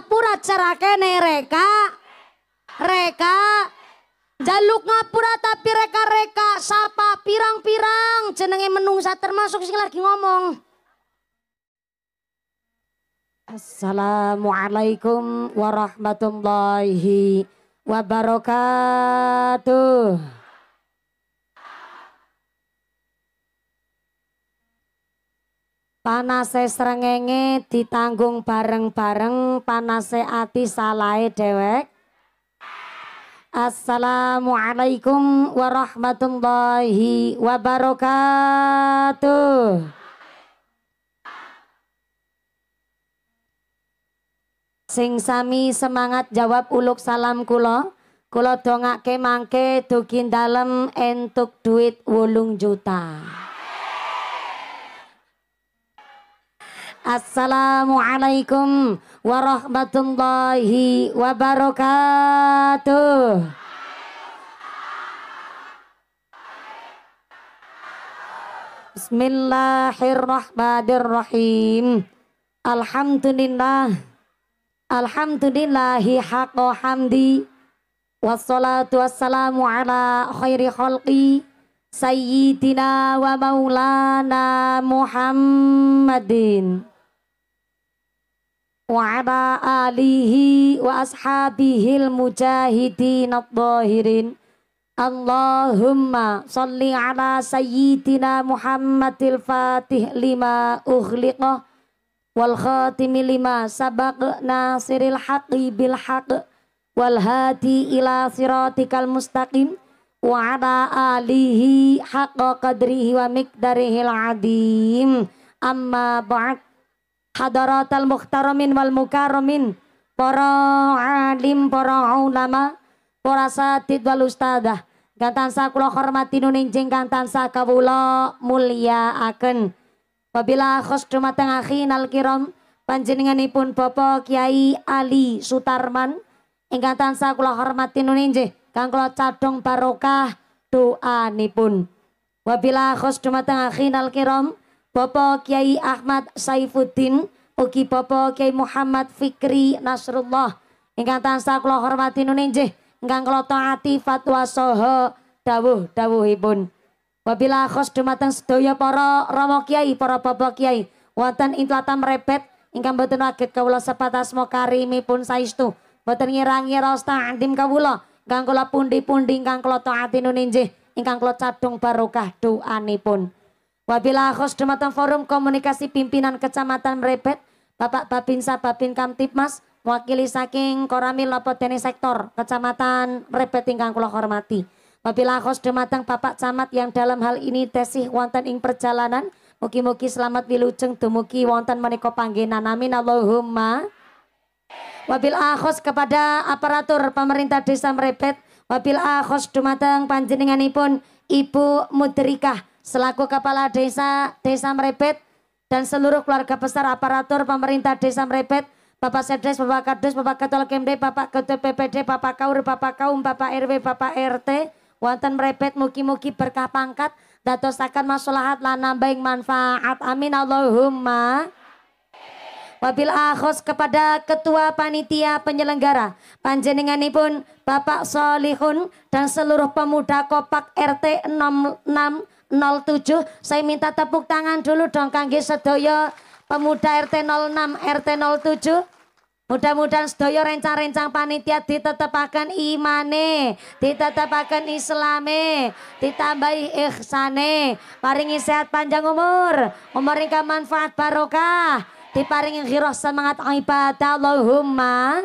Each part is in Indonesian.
ngapura cerake ne reka. Reka. Jaluk ngapura tapi reka-reka sapa pirang-pirang jenenge menungsa termasuk sing lagi ngomong. Assalamualaikum warahmatullahi wabarakatuh. panase serengenge ditanggung bareng-bareng panase ati salai dewek. Assalamualaikum warahmatullahi wabarakatuh Sing sami semangat jawab uluk salam Kulo dongak ke mangke tukin dalem entuk duit wolung juta Assalamualaikum warahmatullahi wabarakatuh. Bismillahirrahmanirrahim. Alhamdulillah. Alhamdulillahi haqqo hamdi. Wassalatu wassalamu ala khairi khalqi Sayyidina wa maulana Muhammadin wa ala alihi wa al mujahidin al dhahirin Allahumma salli ala sayyidina Muhammadil Fatih lima ughliqah wal khatimi lima sabaq nasiril haqi bil haq wal hati ila siratikal mustaqim wa ala alihi haqqa qadrihi wa miqdarihil adim amma ba'd hadaratal muhtaramin wal mukaramin para alim para ulama para satid wal ustadah kang tansah kula hormati nuning kang tansah kawula mulyaaken Wabila khos dumateng akhin alkiram panjenenganipun Bapak Kiai Ali Sutarman ingkang tansah kula hormati nuninjih kang kula cadhong barokah doanipun. Wabila khos dumateng akhin kiram Bapak Kiai Ahmad Saifuddin ugi Bapak Kiai Muhammad Fikri Nasrullah ingkang tansah kula hormati nunjih ingkang kula taati fatwa saha dawuh-dawuhipun. Wabila khos dumateng sedaya para rama kiai, para bapak kiai wonten ing tlatah merebet ingkang boten waget kawula sepatas karimipun saestu. Boten ngirangi ngira ta'dim kawula ingkang kula pundi-pundi ingkang kula taati nunjih ingkang kula cadhung barokah doanipun. Wabila dematang forum komunikasi pimpinan kecamatan Repet, Bapak Babinsa Babin Kamtipmas, mewakili saking Korami Dene Sektor, kecamatan Merepet tingkang kula hormati. Wabila dematang Bapak Camat yang dalam hal ini tesih wonten ing perjalanan, mugi-mugi selamat wilujeng dumugi wonten menika panggenan. Amin Allahumma. Wabil akhos kepada aparatur pemerintah desa Merepet, wabil akhos dumateng panjenenganipun Ibu Mudrikah selaku Kepala Desa Desa Merepet dan seluruh keluarga besar aparatur pemerintah Desa Merepet, Bapak Sekdes, Bapak Kades, Bapak Ketua Kemde, Bapak Ketua PPD, Bapak Kaur, Bapak Kaum, Bapak RW, Bapak RT, wonten Merepet muki muki berkah pangkat, datosakan masolahat lan nambahin manfaat. Amin Allahumma. Wabil akhos kepada Ketua Panitia Penyelenggara Panjenenganipun Bapak Solihun dan seluruh pemuda Kopak RT 66 07. Saya minta tepuk tangan dulu dong kangge Sedoyo, pemuda RT 06 RT 07. Mudah-mudahan Sedoyo rencang-rencang panitia ditetapkan imane, ditetapkan islame, ditambahi ihsane, paringi sehat panjang umur, umur ingkang manfaat barokah, diparingi ghirah semangat ibadah Allahumma.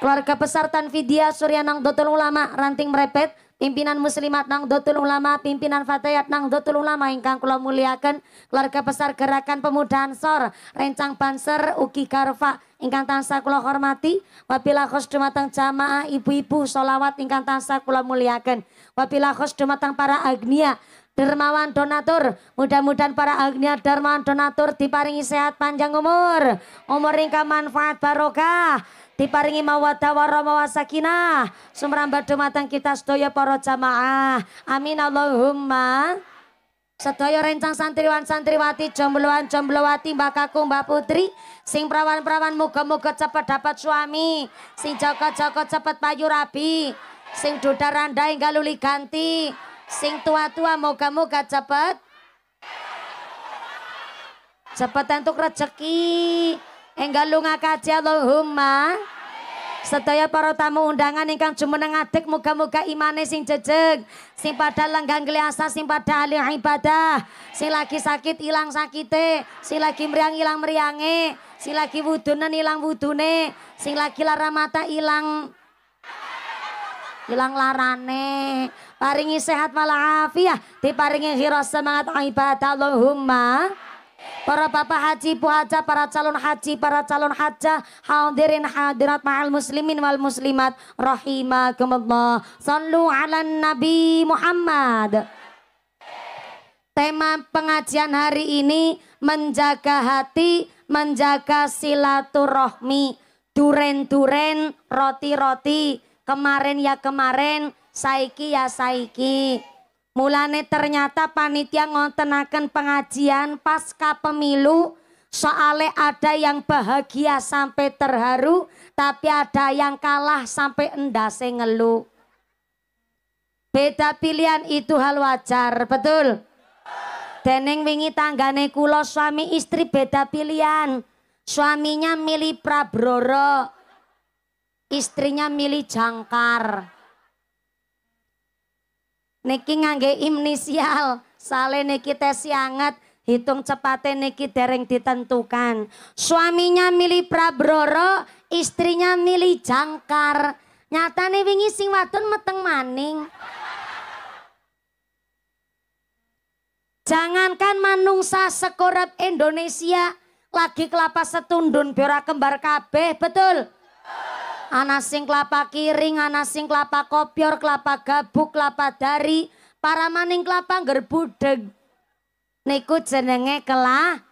Keluarga besar Tanvidia Suryanang Dotul Ulama Ranting Merepet pimpinan muslimat nang dotul ulama, pimpinan fatayat nang dotul ulama ingkang kula muliakan keluarga besar gerakan pemuda Ansor, rencang banser uki karfa ingkang tansa kula hormati, wabila khos dumatang jamaah ibu-ibu solawat ingkang tansa kula muliakan wabila khos dumatang para agnia dermawan donatur mudah-mudahan para agnia dermawan donatur diparingi sehat panjang umur umur ingkang manfaat barokah diparingi mawaddah warahmah wasakinah sumrambah kita sedaya para jamaah amin Allahumma Sedaya rencang santriwan santriwati, jombloan jomblowati, mbak kaku, mbak putri, sing perawan-perawan muga-muga cepet dapat suami, sing joko-joko cepet payu rabi, sing duda randa hingga luli ganti, sing tua-tua moga moga cepet, cepet entuk rezeki, Enggal lunga kaji Allahumma. Sedaya para tamu undangan ingkang jumeneng adek muka-muka imane sing jejeg, sing pada lenggang geliasa sing pada alih ibadah, sing lagi sakit ilang sakite, sing lagi meriang ilang meriange, sing lagi wudunan ilang wudune, sing lagi lara mata ilang ilang larane, paringi sehat malah walafiah, diparingi hiras semangat ibadah Allahumma. Para bapak haji, ibu haja, para calon haji, para calon haja, hadirin hadirat ma'al muslimin wal muslimat, rahimakumullah. Sallu ala Nabi Muhammad. Tema pengajian hari ini menjaga hati, menjaga silaturahmi. Duren-duren, roti-roti, kemarin ya kemarin, saiki ya saiki. Mulane ternyata panitia ngontenakan pengajian pasca pemilu soale ada yang bahagia sampai terharu tapi ada yang kalah sampai endase ngeluh. Beda pilihan itu hal wajar, betul? Deneng wingi tanggane kula suami istri beda pilihan. Suaminya milih Prabroro, istrinya milih Jangkar. Niki ngangge imnisial. Sale niki tes anget. Hitung cepatnya niki dereng ditentukan. Suaminya milih Prabroro, istrinya milih Jangkar. nih wingi sing wadon meteng maning. Jangankan manungsa sekorep Indonesia lagi kelapa setundun biora kembar kabeh, betul? Ana sing kelapa kiring, ana sing kelapa kopior, kelapa gabuk, kelapa dari, para maning kelapa gerbudeg. Niku jenenge kelah,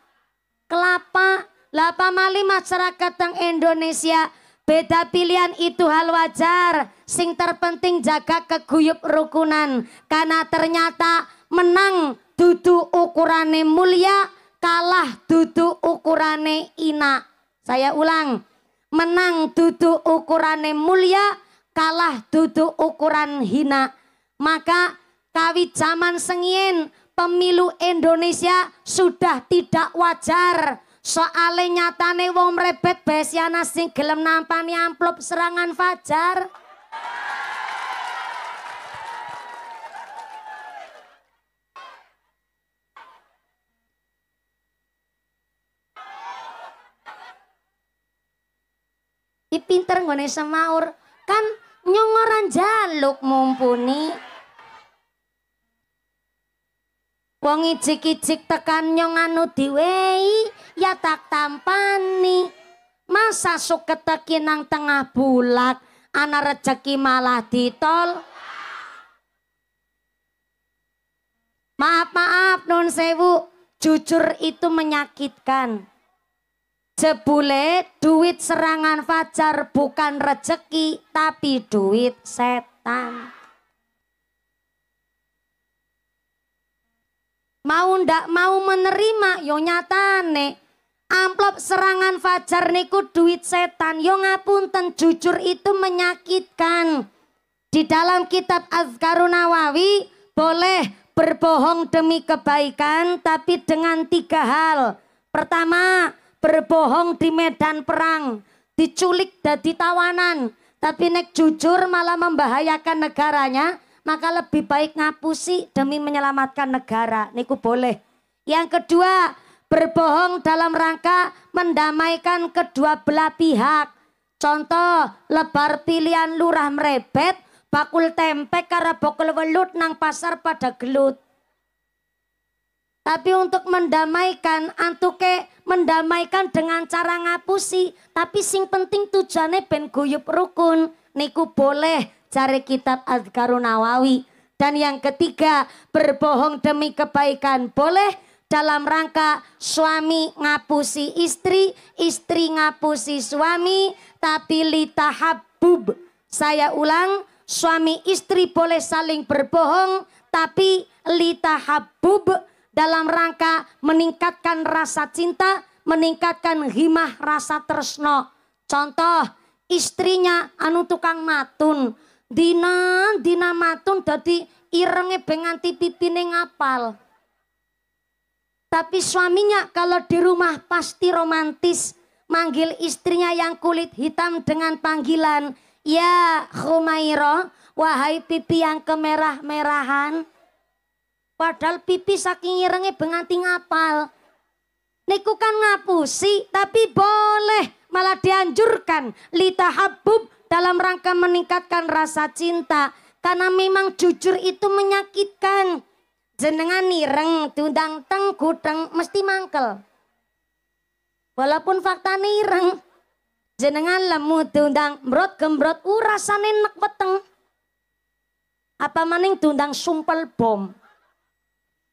kelapa. lapa mali masyarakat teng Indonesia Beda pilihan itu hal wajar, sing terpenting jaga keguyup rukunan. Karena ternyata menang dudu ukurane mulia, kalah dudu ukurane ina. Saya ulang, menang tutu ukuran mulia kalah tutu ukuran hina maka kawi zaman sengien pemilu Indonesia sudah tidak wajar soale nyatane wong mrebet besiana sing gelem nampani amplop serangan fajar ki pinter nggone semaur kan nyongoran jaluk mumpuni wong ijik-ijik tekan nyong anu diwei ya tak tampani masa suketeki nang tengah bulat anak rejeki malah ditol maaf maaf non sewu jujur itu menyakitkan Jebule duit serangan fajar bukan rezeki tapi duit setan. Mau ndak mau menerima yo nyatane amplop serangan fajar niku duit setan yo ngapunten jujur itu menyakitkan. Di dalam kitab Azkarun Nawawi boleh berbohong demi kebaikan tapi dengan tiga hal. Pertama, berbohong di medan perang, diculik dan tawanan, tapi nek jujur malah membahayakan negaranya, maka lebih baik ngapusi demi menyelamatkan negara. Niku boleh. Yang kedua, berbohong dalam rangka mendamaikan kedua belah pihak. Contoh, lebar pilihan lurah merebet, bakul tempe karena bakul welut nang pasar pada gelut. Tapi untuk mendamaikan antuke mendamaikan dengan cara ngapusi, tapi sing penting tujuannya ben guyup rukun. Niku boleh cari kitab Adkarun Nawawi. Dan yang ketiga, berbohong demi kebaikan boleh dalam rangka suami ngapusi istri, istri ngapusi suami, tapi litahabub. Saya ulang, suami istri boleh saling berbohong, tapi litahabub dalam rangka meningkatkan rasa cinta, meningkatkan himah rasa tersno Contoh, istrinya anu tukang matun, dina dina matun dadi irenge benganti pipine ngapal. Tapi suaminya kalau di rumah pasti romantis, manggil istrinya yang kulit hitam dengan panggilan, "Ya Khumairo wahai pipi yang kemerah-merahan." Padahal pipi saking irenge benganti ngapal. Niku kan ngapusi, tapi boleh malah dianjurkan. Lita habub dalam rangka meningkatkan rasa cinta. Karena memang jujur itu menyakitkan. Jenengan nireng, tundang teng, gudeng, mesti mangkel. Walaupun fakta nireng, jenengan lemu tundang mrot gembrot urasane uh, nek weteng. Apa maning tundang sumpel bom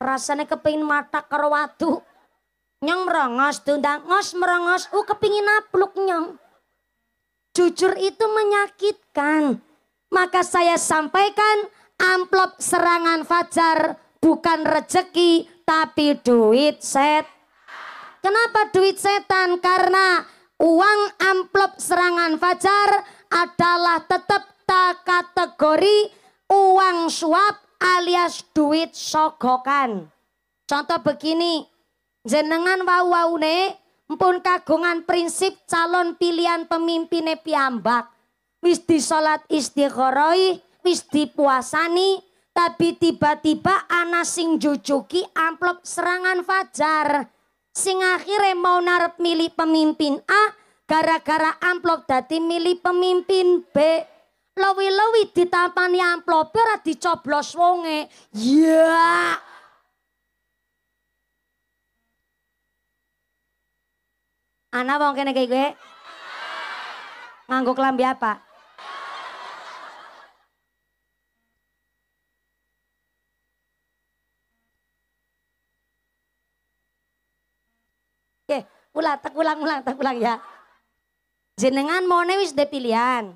rasanya kepingin mata karo watu nyong merongos tundang ngos merongos u uh, kepingin napluk nyong jujur itu menyakitkan maka saya sampaikan amplop serangan fajar bukan rejeki tapi duit set kenapa duit setan karena uang amplop serangan fajar adalah tetap tak kategori uang suap alias duit sogokan. Contoh begini, jenengan wau-waune mpun kagungan prinsip calon pilihan pemimpinnya piambak. Wis di salat istikharoi, wis dipuasani, tapi tiba-tiba anak sing jujuki amplop serangan fajar. Sing akhirnya mau narep milih pemimpin A, gara-gara amplop dati milih pemimpin B. Lewi-lewi ditampani amplope ora dicoblos wonge. Ya. Ana wong kene kaya gue? Nganggo kelambi apa? ulang, tak ulang, ulang, tak ulang ya. Jenengan nih wis de pilihan.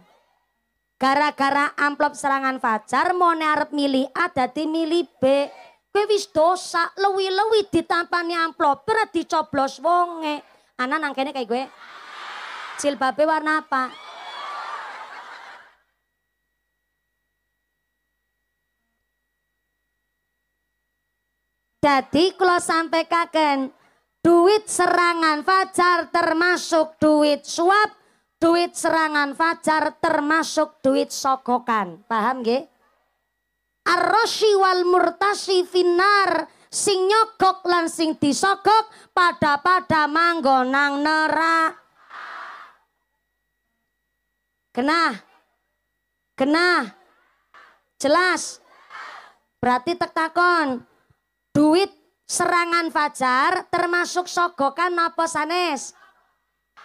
Gara-gara amplop serangan Fajar mau arep milih A dadi milih B. Kowe wis dosa, lewi-lewi ditampani amplop ora dicoblos wonge. Ana nangkene kene kayak gue. Jilbabe warna apa? Jadi kalau sampai kaken duit serangan Fajar termasuk duit suap duit serangan fajar termasuk duit sogokan. Paham nggih? Arroshi wal murtasi finar sing nyogok lan sing disogok pada pada manggonang nerak. Kena, kena, Jelas. Berarti tektakon Duit serangan fajar termasuk sogokan apa sanes?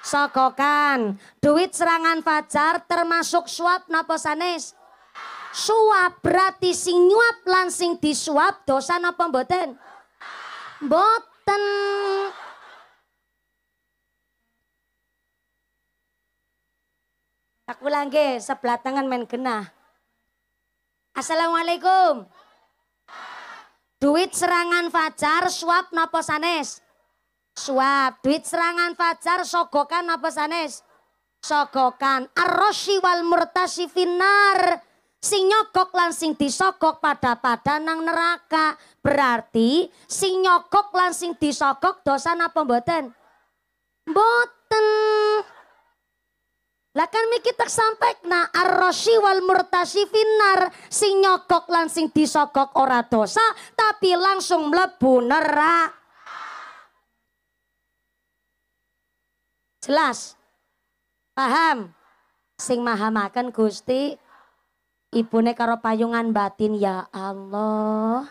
Sokokan. Duit serangan fajar termasuk suap napa sanes? Suap berarti sing nyuap lan sing disuap dosa napa mboten? Mboten. Tak ulang sebelah tangan main genah. Assalamualaikum. Duit serangan fajar suap napa sanes? Suap, duit serangan fajar sogokan apa sanes? Sogokan. arroshi wal murtasi finar. Sing nyogok lan sing disogok pada-pada nang neraka. Berarti sing nyogok lan sing disogok dosa apa mboten? Mboten. Lah kan miki tak sampai na arroshi wal murtasi finar sing nyogok lan sing disogok ora dosa tapi langsung mlebu neraka. Jelas? Paham? Sing maha makan Gusti ibune karo payungan batin ya Allah.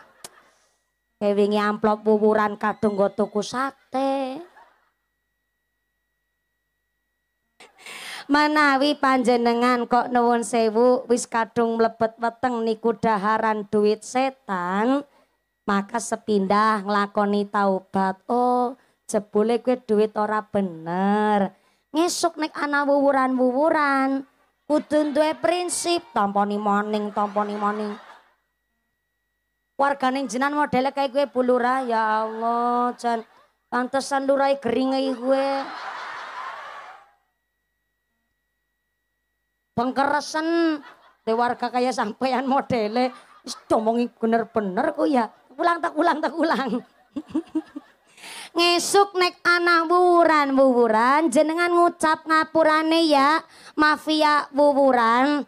Kewingi amplop buburan kadung go tuku sate. Manawi panjenengan kok nuwun sewu wis kadung mlebet weteng niku daharan duit setan, maka sepindah nglakoni taubat. Oh, jebule kue duit ora bener. Ngesuk nek ana wuwuran-wuwuran Kudun duwe prinsip tamponi morning, tamponi warga Wargane jenan modele kaya kue bulura ya Allah jan pantesan lurai keringai kue. Pengkeresan, di warga kaya sampean modele Istomongi bener-bener kok ya. Ulang tak ulang tak ulang. ngesuk nek anak buburan, buburan jenengan ngucap ngapurane ya mafia wuwuran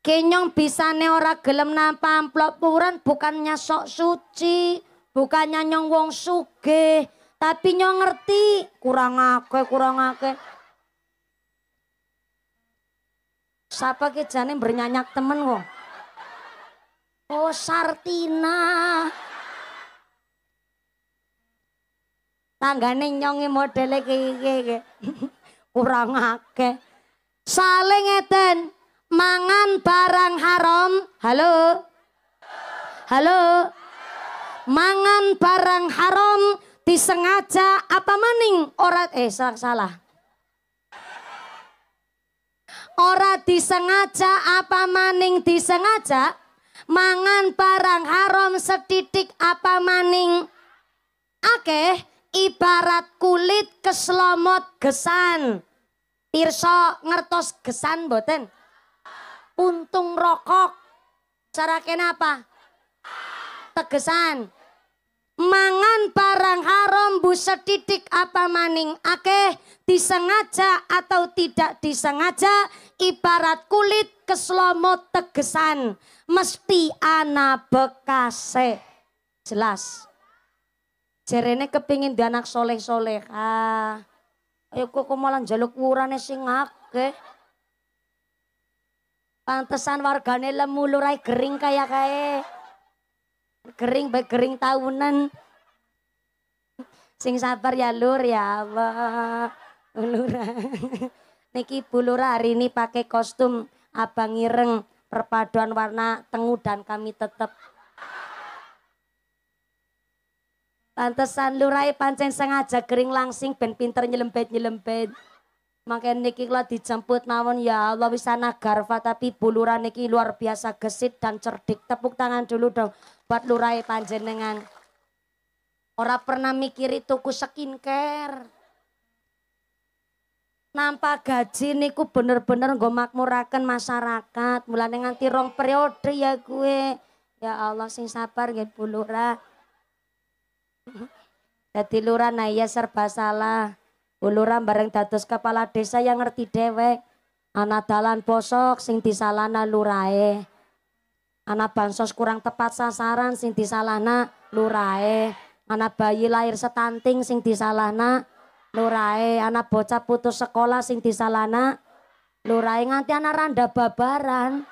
kenyong ne ora gelem nampak amplop wuwuran bukannya sok suci bukannya nyong wong suge, tapi nyong ngerti kurang ake kurang ake siapa ke jane bernyanyak temen kok. Oh Sartina. tanggane nyongi modele kiki kurang ake. saling ngeten mangan barang haram halo halo mangan barang haram disengaja apa maning ora eh salah salah. ora disengaja apa maning disengaja mangan barang haram setitik apa maning akeh ibarat kulit keslomot gesan. tirsok ngertos gesan boten? Untung rokok. Cara kenapa? Tegesan. Mangan barang haram busetitik apa maning akeh disengaja atau tidak disengaja ibarat kulit keslomot tegesan mesti ana bekase. Jelas. Jerene kepingin di anak soleh ah, Ayo kok malah jaluk wurane sing akeh. Pantesan wargane lemu lurai gering kaya kae. kering baik kering tahunan. Sing sabar ya lur ya Allah. Lura. Niki Bu hari ini pakai kostum abang ireng perpaduan warna tengu dan kami tetap Pantesan lurai pancen sengaja kering langsing pen pinter nyelempet-nyelempet. Makin niki lo dijemput namun ya Allah bisa garfa tapi buluran niki luar biasa gesit dan cerdik. Tepuk tangan dulu dong buat lurai dengan orang pernah mikir itu tuku skincare. Nampak gaji niku bener-bener gomak murakan masyarakat. mulai dengan tirong periode ya gue. Ya Allah sing sabar nggih Bu Dadi lurah nah serba salah. Uluran bareng dados kepala desa yang ngerti dewek. Anak dalan posok sing disalana lurae. Anak bansos kurang tepat sasaran sing disalana lurae. Anak bayi lahir setanting sing disalana lurae. Anak bocah putus sekolah sing disalana lurae. Nganti anak randa babaran.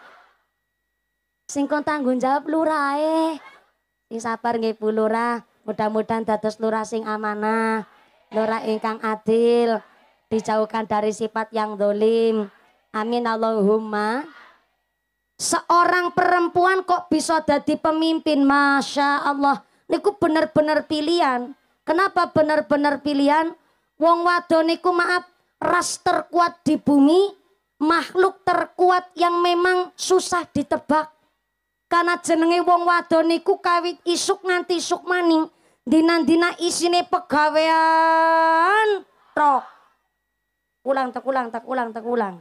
Sing kon tanggung jawab lurae. Sing sabar nggih Bu Lurah. Mudah-mudahan dados lurah sing amanah, lurah ingkang adil, dijauhkan dari sifat yang dolim. Amin Allahumma. Seorang perempuan kok bisa jadi pemimpin, Masya Allah. Niku bener-bener pilihan. Kenapa bener-bener pilihan? Wong wadon niku maaf, ras terkuat di bumi, makhluk terkuat yang memang susah ditebak. Karena jenenge wong wadon niku kawit isuk nganti isuk maning dina-dina isine pegawean tok. Ulang tak ulang tak ulang tak ulang.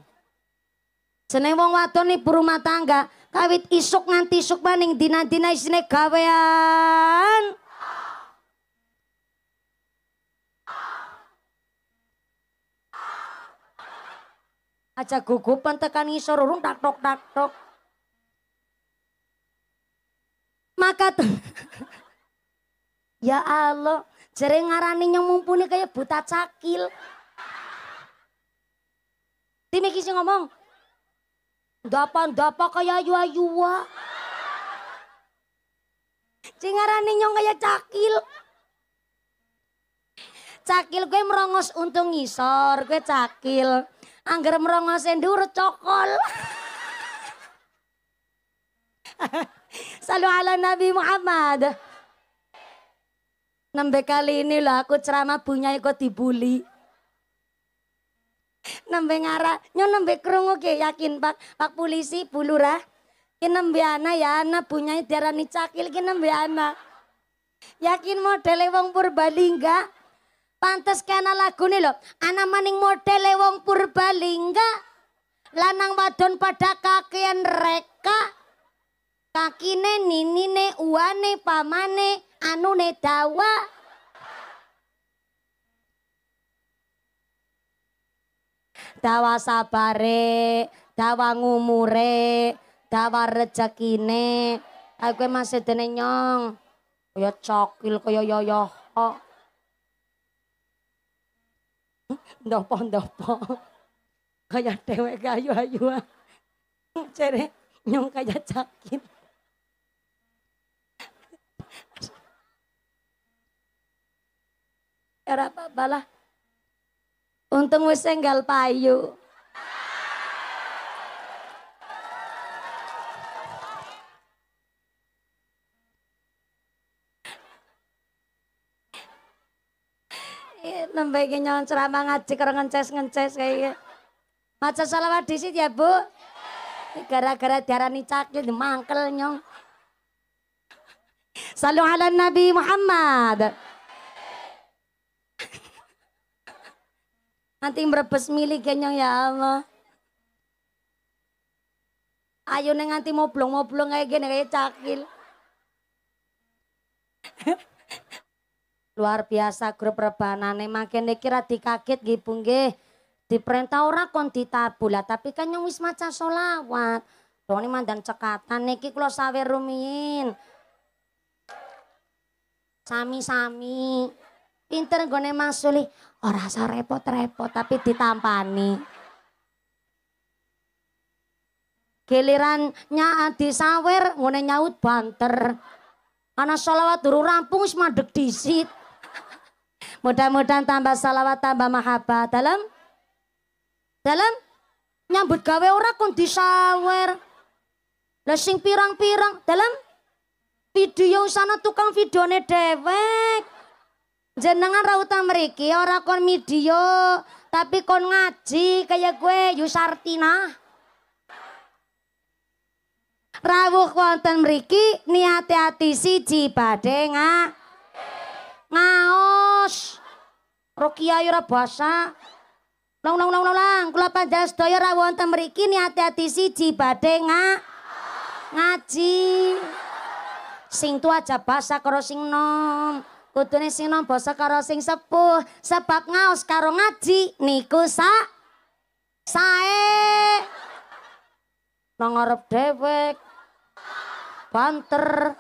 Jeneng wong wadon ibu rumah tangga, kawit isuk nganti isuk maning dina-dina isine gawean. Aja gugupan tekan ngisor urung tak tok tak tok. Maka Ya Allah, jere ngarani yang mumpuni kayak buta cakil. Tim iki ngomong. Ndapa-ndapa kayak ayu-ayuwa. Sing ngarani nyong kaya cakil. Cakil gue merongos untung ngisor, gue cakil. Angger merongos ndur e cokol. Salu ala Nabi Muhammad. Nembe kali ini loh aku ceramah punya kok dibully. Nembe ngara, nyon nembe kerungu ke yakin pak, pak polisi, bulurah. Kena nembe ana ya ana punya diarani cakil kena nembe ana. Yakin model wong Purbalingga. Pantes kena lagune lo. ana maning model wong Purbalingga. Lanang wadon pada kakean reka. Kakine, ninine, uane, pamane, anune dawa dawa sabare dawa ngumure dawa rejekine aku masih dene nyong kaya cokil kaya yoyo kok ndopo ndopo kaya dewek ayo, ayo. cere nyong kaya cakil era apa balah Untung wis enggal payu. Iya, nembe iki nyolong ceramah ngaji karo ngences-ngences kayak Maca di disit ya, Bu. Gara-gara diarani cakil mangkel nyong. Salam ala Nabi Muhammad. Nanti merebes milih kenyang ya Allah. Ayo neng nanti moblong-moblong kayak gini kayak cakil. Luar biasa grup rebanane makin niki dikaget gipung nggih di nggih. Diperintah orang kon ditabula tapi kan yang wis maca solawat, Doni mandan cekatan niki kula sawer rumiin, Sami-sami pinter nggone masuli ora oh, usah repot-repot tapi ditampani gilirannya nyaa disawer ngone nyaut banter ana sholawat dulu rampung semua disit mudah-mudahan tambah sholawat tambah mahabbah dalam dalam nyambut gawe ora kon disawer lesing pirang-pirang dalam video sana tukang videone dewek Jenengan rautan meriki ora kon midio tapi kon ngaji kayak gue Yusartina. Rawuh wonten mriki niate ati siji badhe nga. Ngaos. Rokia ora basa. Nang nang nang nang kula panjang sedaya rawuh wonten mriki niate ati siji badhe nga. Ngaji. Sing tua aja basa karo sing nom. kudune sing nom basa karo sing sepuh sebab ngaos karo ngaji niku sa sae nang ngarep dewek banter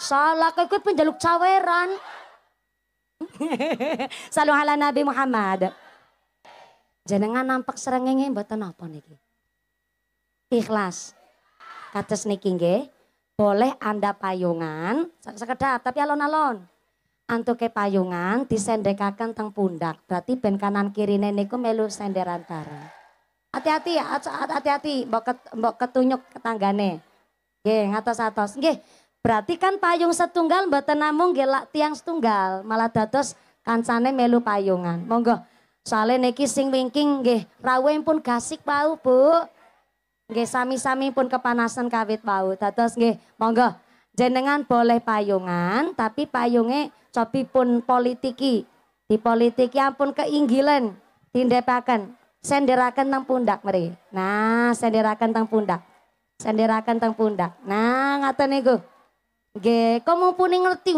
salah kowe penjaluk caweran Salu ala Nabi Muhammad jenengan nampak serengenge mboten napa niki ikhlas kados niki nggih boleh Anda payungan sekedar tapi alon-alon antuke payungan disendekakan teng pundak. Berarti ben kanan kirine niku melu senderan bareng. Hati-hati, hati-hati mbok ket, mbok ketunyuk tetanggane. Nggih, ngatos-atos. Nggih. Berarti kan payung setunggal mboten namung gelak tiang setunggal, malah dados kancane melu payungan. Monggo. Soalnya niki sing wingking nggih, rawuh pun gasik bau, Bu. Nggih sami-sami pun kepanasan kawit bau. Dados nggih, monggo jenengan boleh payungan tapi payungnya copi pun politiki di politiki ampun keinggilan tindepakan senderakan tang pundak meri nah senderakan tang pundak senderakan tang pundak nah ngata nego ge, kamu puning ngerti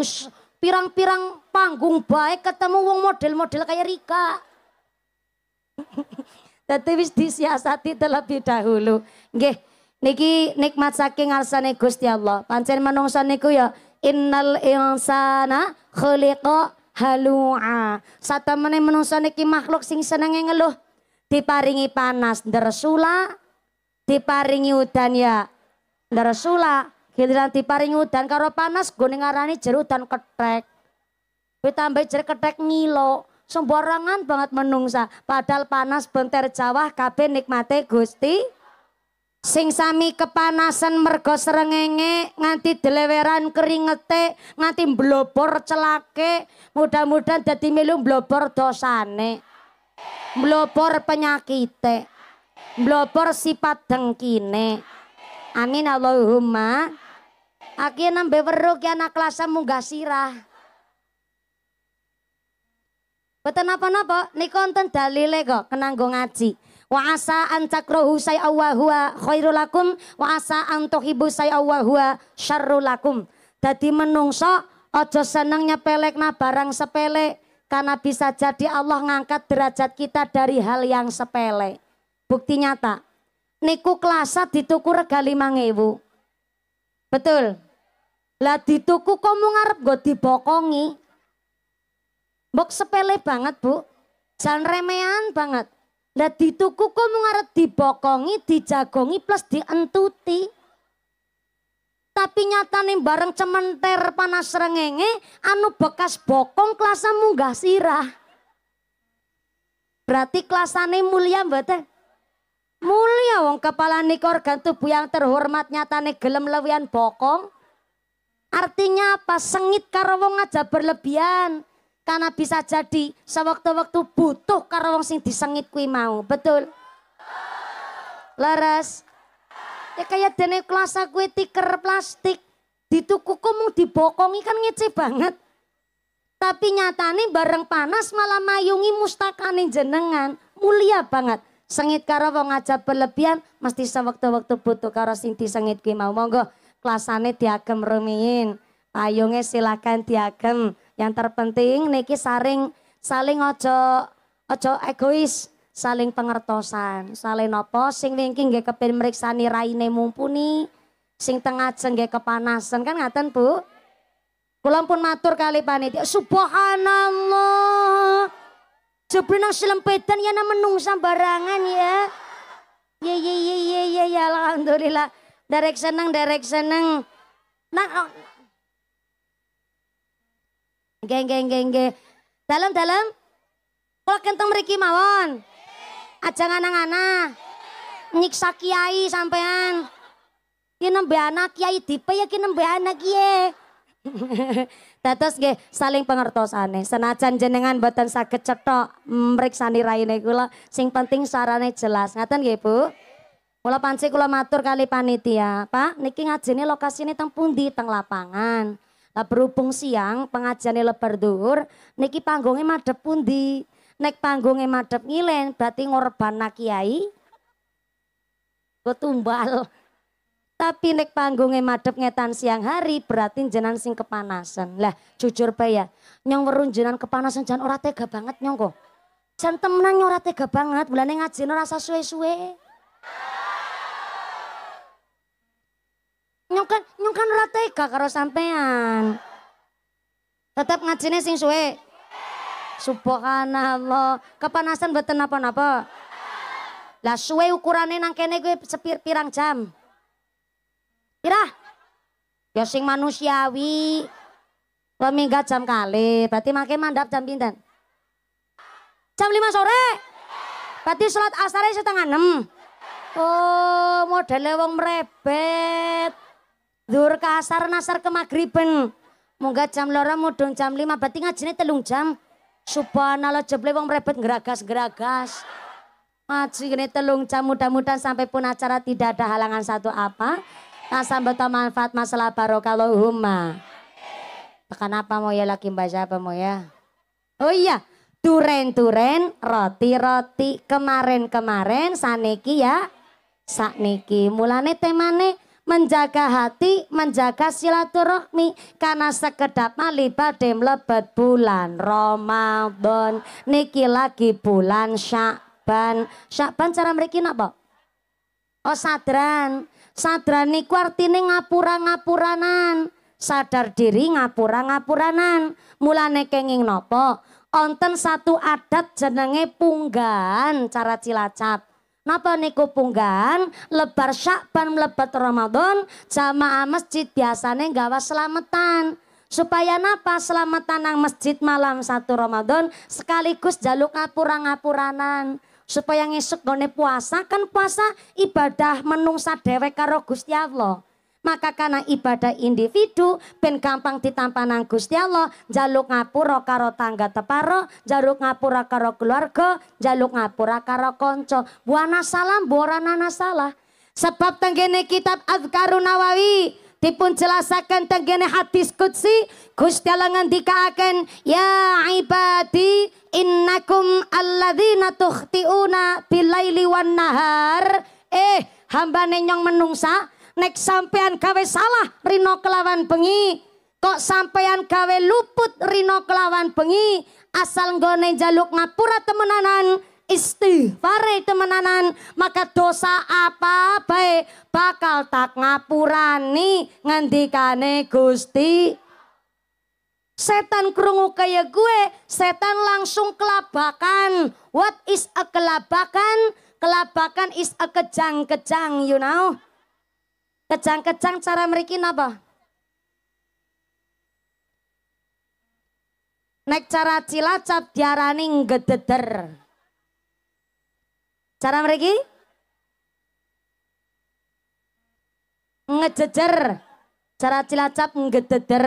pirang-pirang panggung baik ketemu wong model-model kayak Rika. Tapi wis disiasati terlebih dahulu. Nggih, Niki nikmat saking arsane Gusti Allah. Pancen manungsa niku ya innal insana khuliqa halua. Satemene manungsa niki makhluk sing senenge ngeluh. Diparingi panas ndresula, diparingi udan ya ndresula. Giliran diparingi udan karo panas gue ngarani jeru dan ketek. Kuwi tambah jer ketek ngilo. Sembarangan banget menungsa. Padahal panas benter jawah kabeh nikmate Gusti sing sami kepanasan mergo serengenge nganti deleweran keringete nganti blobor celake mudah-mudahan dadi milu blobor dosane blobor penyakite blobor sifat dengkine amin Allahumma aki nambe weruh ki anak kelas munggah sirah beten apa apa niku wonten dalile kok kenanggo ngaji Wa asa an takrahu say'a wa huwa khairul lakum wa asa an tuhibbu say'a wa huwa syarrul lakum. Dadi menungso aja seneng na barang sepele karena bisa jadi Allah ngangkat derajat kita dari hal yang sepele. Bukti nyata. Niku kelasa dituku rega lima Betul. Lah dituku kamu ngarep gue dibokongi. Bok sepele banget bu. Jangan remehan banget. Lah dituku ku mung arep dibokongi, dijagongi plus dientuti. Tapi nyatane bareng cementer panas rengenge anu bekas bokong klasa munggah sirah. Berarti klasane mulia mboten? Mulia wong kepala niku organ tubuh yang terhormat nyatane gelem lewian bokong. Artinya apa? Sengit karo wong aja berlebihan. Karena bisa jadi sewaktu-waktu butuh karena wong sing disengit kuwi mau. Betul? Leres? Ya kayak dene klasa kue tiker plastik. Ditukuku mau dibokongi kan ngece banget. Tapi nyatane bareng panas malah mayungi mustakane jenengan. Mulia banget. Sengit karo wong aja berlebihan mesti sewaktu-waktu butuh karo sing disengit kuwi mau. Monggo kelasane diagem rumiyin. Payunge silakan diagem. Yang terpenting niki saring saling ojo ojo egois, saling pengertosan, saling nopo sing wingi nggih kepen mriksani raine mumpuni, sing tengah nggih kepanasan kan ngaten Bu? Kula pun matur kali panitia, subhanallah. Jebul nang selempetan ya nang menung sambarangan ya. Ya ya ya ya ya alhamdulillah. Derek seneng, derek seneng. Nah, geng geng geng, geng. Dalam-dalam kula kentang mriki mawon. Aja anak-anak, Nyiksa kiai sampean. Ki nembe anak kiai dipe ya ki nembe anak kiye. Tetes nggih saling pengertosane. Senajan jenengan boten saged cetok mriksani raine kula, sing penting sarane jelas. Ngaten nggih, Bu? Mula panci kula matur kali panitia, Pak, niki lokasi ini tang pundi teng lapangan. Lah eh, berhubung siang pengajiannya lebar dur, niki panggungnya madep pundi? Nek panggungnya madep ngilen, berarti ngorban kiai. Ketumbal. Tapi nek panggungnya madep ngetan siang hari, berarti jenan sing kepanasan. Lah, jujur ya, nyong werun jenan kepanasan jan ora tega banget nyong kok. Jan temenan nyong ora tega banget, mulane ngajine rasa suwe-suwe. Nyungkan nyungkan ora tega karo sampean. Tetap ngajine sing suwe. Subhanallah. Kepanasan beten apa-apa Lah suwe ukurane nang kene kuwi sepir pirang jam. Pirah? Ya sing manusiawi. Peminggat jam kali, berarti makin mandap jam pinten? Jam 5 sore. Berarti sholat asare setengah 6. Oh, modelnya wong merebet. Dur kasar nasar ke magriben. moga jam loro mudung jam lima berarti ngajinnya telung jam. Subhanallah jeble wong repet geragas-geragas. Maju ini telung jam mudah-mudahan sampai pun acara tidak ada halangan satu apa. Nasam betul manfaat masalah barokallahumma. Tekan apa mau ya lagi baca apa mau ya? Oh iya, turen-turen, roti-roti, kemarin-kemarin, saniki ya, sakniki. Mulane temane menjaga hati, menjaga silaturahmi karena sekedap maliba demlebet bulan Ramadan niki lagi bulan Syakban. Syakban cara mriki napa? Oh sadran. Sadran niku artine ngapura-ngapuranan. Sadar diri ngapura-ngapuranan. Mulane kenging nopo? Onten satu adat jenenge punggan cara Cilacap. Napa niku punggan lebar Syakban mlebet Ramadan jamaah masjid biasanya gawa selamatan. Supaya napa selamatan nang masjid malam satu Ramadan sekaligus jaluk ngapura-ngapuranan. Supaya ngesuk gone puasa kan puasa ibadah menungsa dewek karo Gusti Allah maka karena ibadah individu ben gampang ditampanang Gusti Allah jaluk ngapura karo tangga teparo jaluk ngapura karo keluarga jaluk ngapura karo konco buana salam buana salah sebab tenggene kitab adhkaru Nawawi dipun jelasakan tenggene hadis kutsi Gusti Allah ngendikaaken ya ibadi innakum alladzina tukhtiuna bilaili wan nahar eh hamba nyong menungsa nek sampean gawe salah rino kelawan bengi kok sampean gawe luput rino kelawan bengi asal nggone jaluk ngapura temenanan istighfar temenanan maka dosa apa baik bakal tak ngapurani ngendikane Gusti Setan kerungu kaya gue, setan langsung kelabakan. What is a kelabakan? Kelabakan is a kejang-kejang, you know. Kecang-kecang cara meriki napa? Nek cara Cilacap diarani ngededer. Cara meriki? Ngejejer. Cara Cilacap ngededer.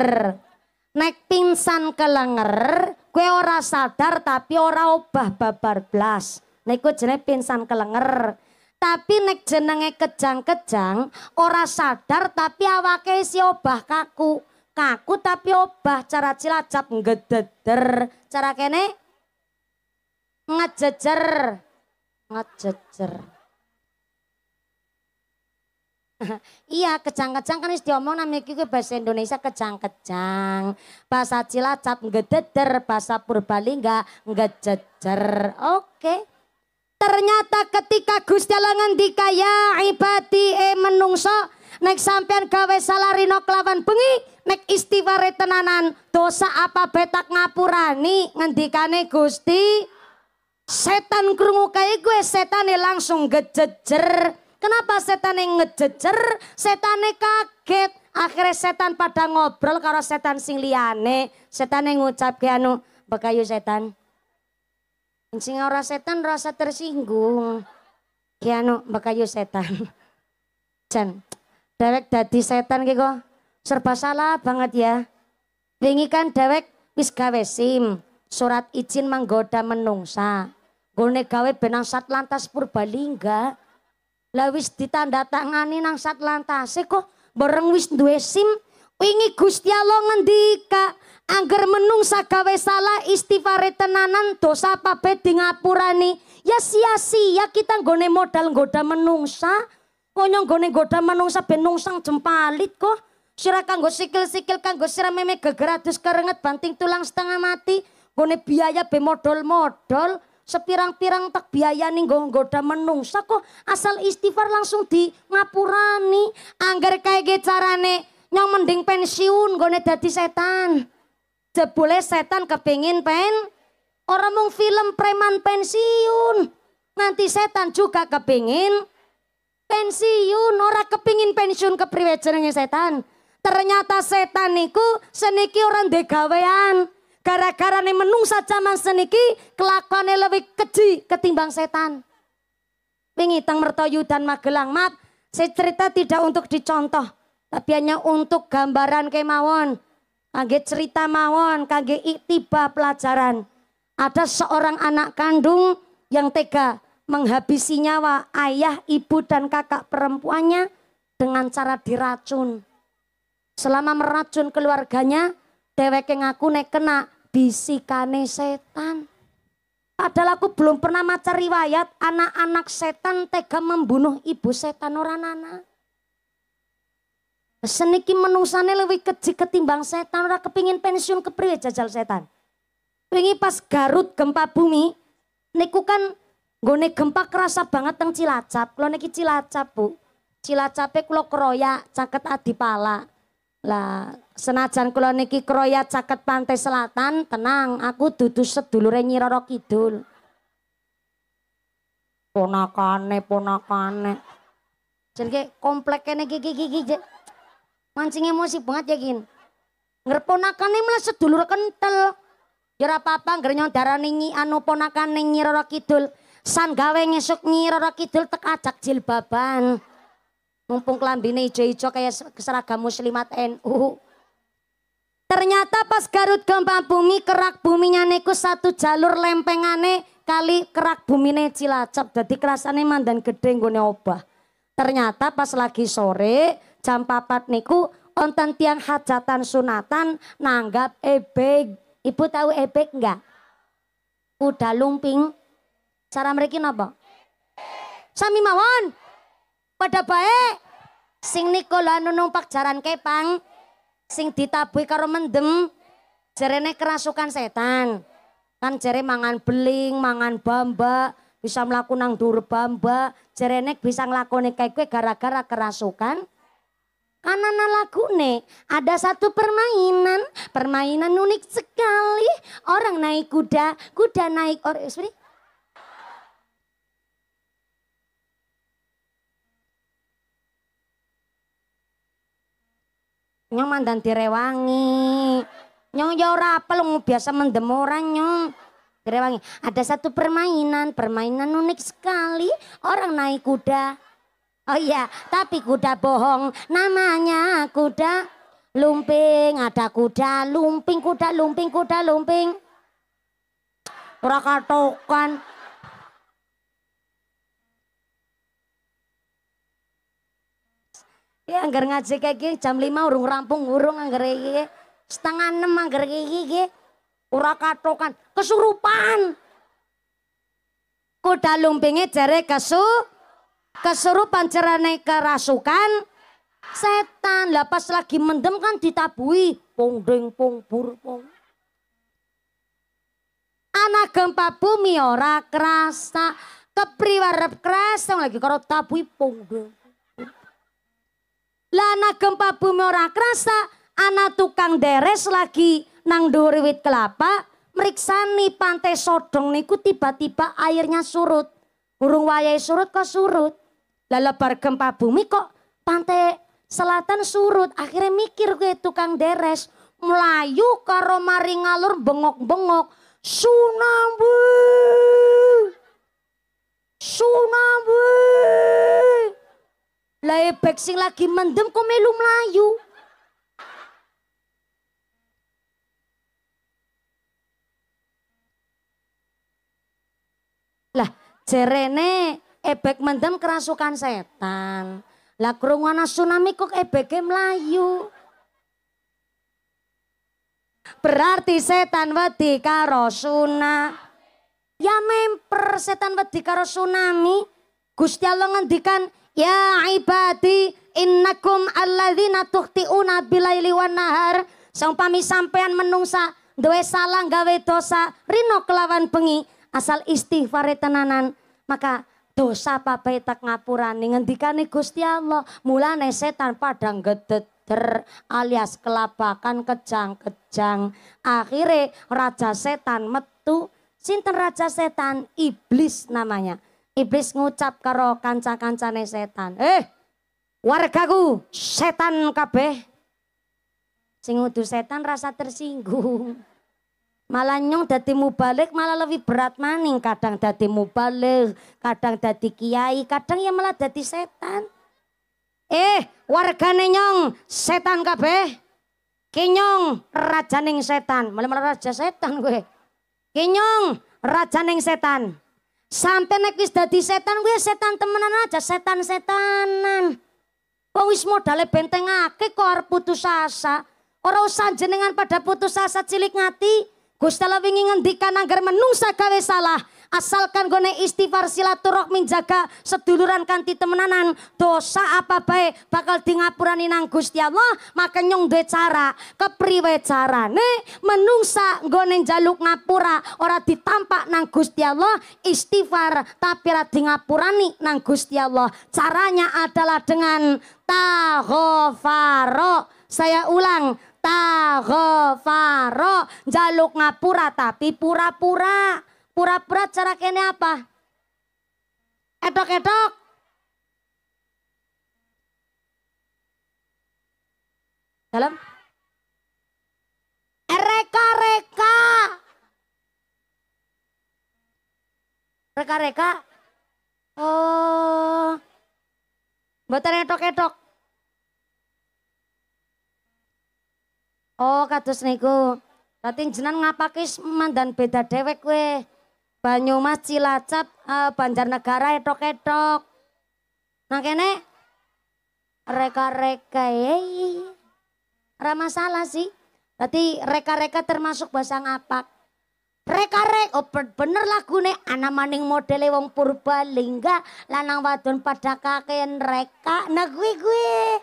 Nek pingsan kelenger, kue ora sadar tapi ora obah babar blas. Niku jenenge pingsan kelenger. Tapi nek jenenge kejang-kejang, ora sadar tapi awake si obah kaku. Kaku tapi obah cara cilacap ngededer. Cara kene ngejejer. Ngejejer. iya kejang-kejang kan omong namanya kuwi bahasa Indonesia kejang-kejang. Bahasa Cilacap ngededer, bahasa Purbalingga ngejejer. Oke. Okay. Ternyata ketika Gusti Allah ngendika ya ibati e menungso nek sampean gawe salarino kelawan bengi nek istiware tenanan dosa apa betak ngapurani ngendikane Gusti setan krungu kae gue setane langsung gejejer kenapa setane ngejejer setane kaget akhirnya setan pada ngobrol karo setan sing liyane setane ngucap ke anu bekayu setan Sing ora setan rasa tersinggung. Ki anu setan. Jan, dewek dadi setan ki kok serba salah banget ya. Wingi kan dewek wis gawe SIM, surat izin menggoda menungsa. Gone gawe benang satlantas Purbalingga. Lah wis ditanda tangani nang lantas kok bareng wis duwe SIM. Wingi Gusti Allah ngendika, Angger menungsa gawe salah istighfare tenanan dosa pabet di ngapurani. Ya sia-sia ya kita nggone modal nggoda menungsa. Konyong nggone nggoda menungsa benungsang jempalit kok. Sira kanggo sikil-sikil kanggo sira meme gegeradus kerenget banting tulang setengah mati. Nggone biaya be modal modal Sepirang-pirang tak biaya nih nggoda menungsa kok. Asal istighfar langsung di ngapurani. Angger kayak carane nyong mending pensiun nggone dadi setan. Jebule setan kepingin pen orang mung film preman pensiun. Nanti setan juga kepingin pensiun, Orang kepingin pensiun ke jenenge setan. Ternyata setan niku seniki orang degawean. Gara-gara nih menungsa zaman seniki kelakuannya lebih keji ketimbang setan. Pengitang mertoyu dan magelang mat. Saya cerita tidak untuk dicontoh. Tapi hanya untuk gambaran kemawon. Angge cerita mawon kangge tiba pelajaran. Ada seorang anak kandung yang tega menghabisi nyawa ayah, ibu dan kakak perempuannya dengan cara diracun. Selama meracun keluarganya, yang aku nek kena bisikane setan. Padahal aku belum pernah maca riwayat anak-anak setan tega membunuh ibu setan orang anak. Seniki menungsane lebih kecil ketimbang setan ora kepingin pensiun ke pria jajal setan. Wingi pas Garut gempa bumi niku kan nggone gempa kerasa banget teng Cilacap. Kalau niki Cilacap, Bu. Cilacape kalau keroyak caket pala Lah, senajan kalau niki keroyak caket Pantai Selatan, tenang, aku dudu sedulur Nyi rorok Kidul. Ponakane, ponakane. jadi kompleknya kene iki iki Mancing emosi banget ya gin. Ngerponakan ini malah sedulur kental. Ya apa-apa darah nengi anu ponakan nengi roro kidul. San gawe ngesuk nyi roro kidul ajak jilbaban. Mumpung kelambine ijo-ijo kayak seragam muslimat NU. Ternyata pas Garut gempa bumi kerak buminya niku satu jalur lempengane kali kerak bumi bumine Cilacap. Jadi kerasane mandan gede ngone obah. Ternyata pas lagi sore jam papat niku wonten tiang hajatan sunatan nanggap ebek. Ibu tahu ebek enggak? Kuda lumping. Cara mereka napa? Sami mawon. Pada baik. Sing niko anu numpak jaran kepang. Sing ditabui karo mendem. Jerene kerasukan setan. Kan jere mangan beling, mangan bamba, bisa melakukan nang dur bamba, bisa ngelakoni kayak gue gara-gara kerasukan Kanana lagu nih, ada satu permainan, permainan unik sekali. Orang naik kuda, kuda naik orang, eh, sorry. Nyong mandan direwangi. Nyong ya ora apel biasa mendem orang nyong. Direwangi. Ada satu permainan, permainan unik sekali. Orang naik kuda, Oh iya, tapi kuda bohong. Namanya kuda lumping. Ada kuda lumping, kuda lumping, kuda lumping. Ora Ya anggar ngaji kayak gini jam lima urung rampung urung anggar ini. Setengah enam anggar ini. iki. katokan, kesurupan. Kuda lumpingnya jare kesu Kesurupan cerane kerasukan setan. Lah pas lagi mendem kan ditabui pung ding pung bur pung. Anak gempa bumi ora kerasa kepriwarep kerasa lagi karo tabui pung ding. Lah anak gempa bumi ora kerasa anak tukang deres lagi nang duriwit wit kelapa nih pantai sodong niku tiba-tiba airnya surut. Burung wayai surut kok surut. Lalu gempa bumi kok pantai selatan surut. Akhirnya mikir gue tukang deres. Melayu karo mari ngalur bengok-bengok. Tsunami. Tsunami. Lah eh, sing lagi mendem kok melu Melayu. Lah jerene ebek mendem kerasukan setan. Lah kerungan tsunami kok ebeknya melayu. Berarti setan wedi karo suna. Ya memper setan wedi karo tsunami. Gusti Allah ngendikan, "Ya ibadi, innakum alladzina tuhtiuna bilaili wan nahar." pami sampean menungsa duwe salah gawe dosa, rino kelawan bengi, asal istighfar tenanan, maka dosa papai tak ngapurani ngendikane Gusti Allah mulane setan padang gededer alias kelabakan kejang-kejang akhirnya raja setan metu sinten raja setan iblis namanya iblis ngucap karo kanca-kancane setan eh wargaku setan kabeh sing setan rasa tersinggung malah nyong dadi mubalik malah lebih berat maning kadang datimu mubalik kadang dati kiai kadang ya malah dati setan eh wargane nyong setan kabeh kinyong neng setan malah malah raja setan gue kinyong neng setan sampai nek wis dati setan gue setan temenan aja setan setanan wong wis modale benteng akeh kok putus asa ora usah jenengan pada putus asa cilik ngati Gusti Allah ingin ngendikan agar menungsa kawe salah. Asalkan gone istighfar silaturahmi jaga seduluran kanti temenanan dosa apa baik bakal di ngapurani nang Gusti Allah maka nyong duwe cara kepriwe carane menungsa gone jaluk ngapura ora ditampak nang Gusti Allah istighfar tapi ora di ngapurani nang Gusti Allah caranya adalah dengan tahofaro saya ulang Taghafaro jaluk ngapura tapi pura-pura. Pura-pura cara kene apa? Edok-edok. Dalam. Reka-reka. Reka-reka. Oh. Mboten edok-edok Oh kados niku. Dadi jenengan ngapake mandan beda dewek kowe. Banyumas, Cilacap, uh, Banjarnegara etok-etok. Nang kene reka-reka yei. Ora masalah sih. Dadi reka-reka termasuk bahasa ngapak. reka reka, oh bener lagune ana maning modele wong purba, lingga lanang wadon pada kakek reka. Nah gue kuwi.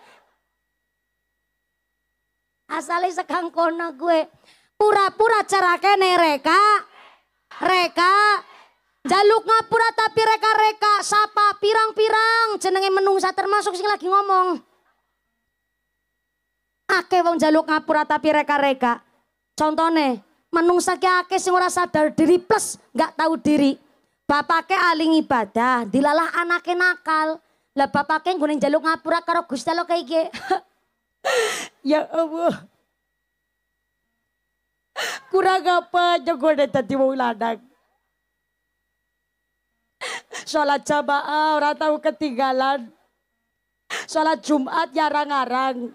Asale sekang kono gue. Pura-pura cerake nih Reka. Jaluk ngapura tapi reka-reka. Sapa pirang-pirang. Jenenge menungsa termasuk sing lagi ngomong. Ake wong jaluk ngapura tapi reka-reka. Contohnya. Menungsa ke ake sing ora sadar diri plus gak tahu diri. ke aling ibadah. Dilalah anaknya nakal. Lah ke nggone jaluk ngapura karo Gusti Allah kayak ya Allah. Kurang apa jago deh tadi mau ladang. Sholat jamaah orang tahu ketinggalan. Sholat Jumat jarang ya arang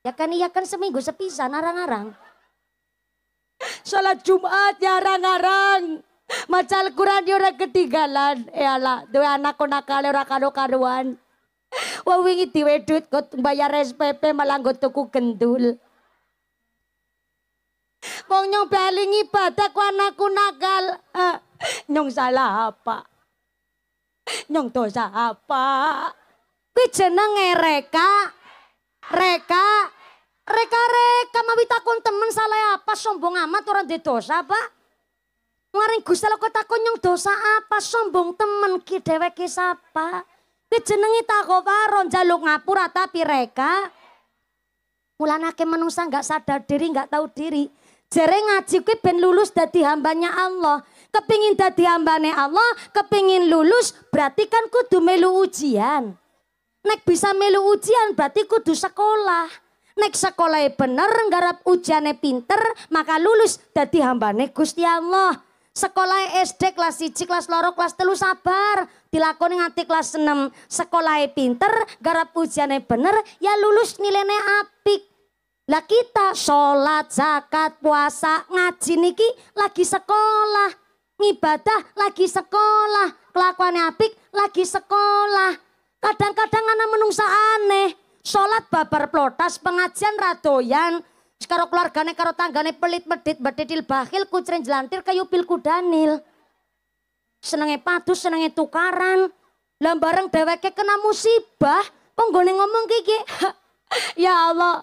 Ya kan iya kan seminggu sepisan arang-arang. Sholat Jumat jarang ya arang Macal Quran dia orang ketinggalan. ya eh, Allah, dua anak konakale orang kado-kadoan. Wong wingi diwe duit kok bayar SPP malah nggo tuku gendul. Wong nyong paling ibadah ku anakku nakal. Eh, nyong salah apa? Nyong dosa apa? Kuwi jenenge reka. Reka. Reka reka mawi takon temen salah apa sombong amat orang di dosa apa? Maring Gusti Allah kok takon nyong dosa apa sombong temen ki dheweke sapa? Ki jenenge takwa jaluk ngapura tapi reka. Mulanake manusia nggak sadar diri, nggak tahu diri. Jere ngaji kuwi ben lulus dadi hambanya Allah. Kepingin dadi hambane Allah, kepingin lulus berarti kan kudu melu ujian. Nek bisa melu ujian berarti kudu sekolah. Nek sekolahnya e bener, nggarap ujiannya pinter, maka lulus dadi hambane Gusti Allah. Sekolah e SD kelas 1, kelas loro, kelas telu sabar dilakoni nganti kelas 6 sekolah e pinter garap ujiannya bener ya lulus nilainya apik lah kita sholat, zakat, puasa, ngaji niki lagi sekolah. Ngibadah lagi sekolah. Kelakuannya apik lagi sekolah. Kadang-kadang anak menungsa aneh. Sholat babar plotas, pengajian radoyan. Sekarang keluargane karo tanggane pelit medit, medit bahil, kucerin jelantir, kayu pilku danil senenge padu, senenge tukaran. Lah bareng dheweke kena musibah, kok nggone ngomong kiki. ya Allah,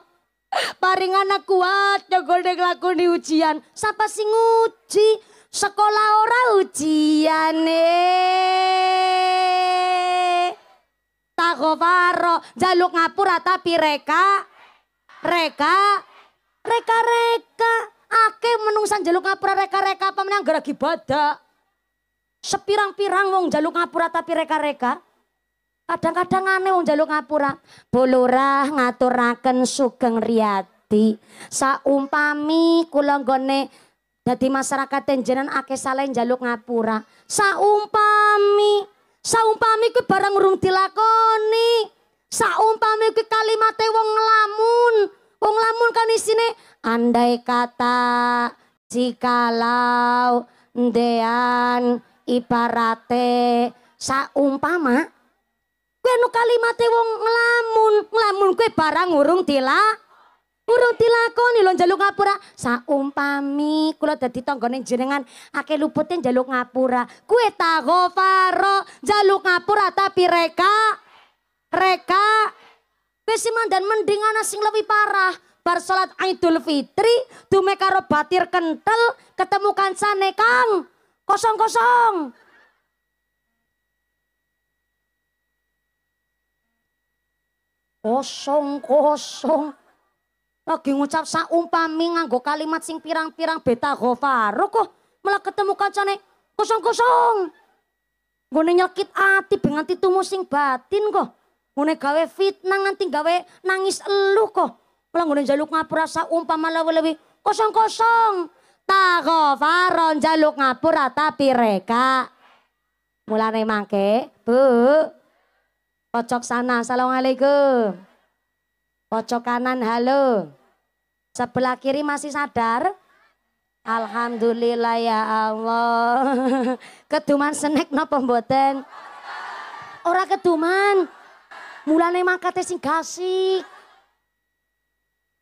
paring anak kuat laku di ujian. Siapa sih nguji? Sekolah ora ujiane. Takofaro, jaluk ngapura tapi reka. Reka, reka-reka. Ake menungsan jaluk ngapura reka-reka apa menang gara badak. Sepirang-pirang wong jaluk ngapura tapi reka-reka. Kadang-kadang aneh wong jaluk ngapura. Bolurah ngaturaken sugeng riyati. Saumpami kulonggone, jadi masyarakat tenjenan akeh saleh jaluk ngapura. Saumpami saumpami ku barang urung dilakoni. Saumpami ku kalimatnya wong lamun. Wong lamun kan isine andai kata jikalau dean ibarate saumpama kue nu kalimate wong ngelamun, ngelamun kowe barang urung tila urung dilakoni lho jaluk ngapura. Saumpami kula dadi tanggane jenengan akeh luputin jaluk ngapura. Kuwe faro jaluk ngapura tapi reka reka pesiman dan mendingan asing lebih parah. Bar salat Idul Fitri dume karo batir kental ketemukan sana Kang kosong kosong. Kosong kosong. Lagi ngucap saumpami nganggo kalimat sing pirang-pirang beta ghafaru kok malah ketemu kancane kosong kosong. Ngone nyelkit ati nganti tumu sing batin kok. gue gawe fitnah nganti gawe nangis elu kok. Malah ngone jaluk ngapura saumpama lewe-lewe kosong-kosong tako faron jaluk ngapura tapi reka. Mulane mangke, Bu. pocok sana, Assalamualaikum. pocok kanan, halo. Sebelah kiri masih sadar? Alhamdulillah ya Allah. Keduman senek no pemboten, Ora keduman. Mulane mangkate sing gasik.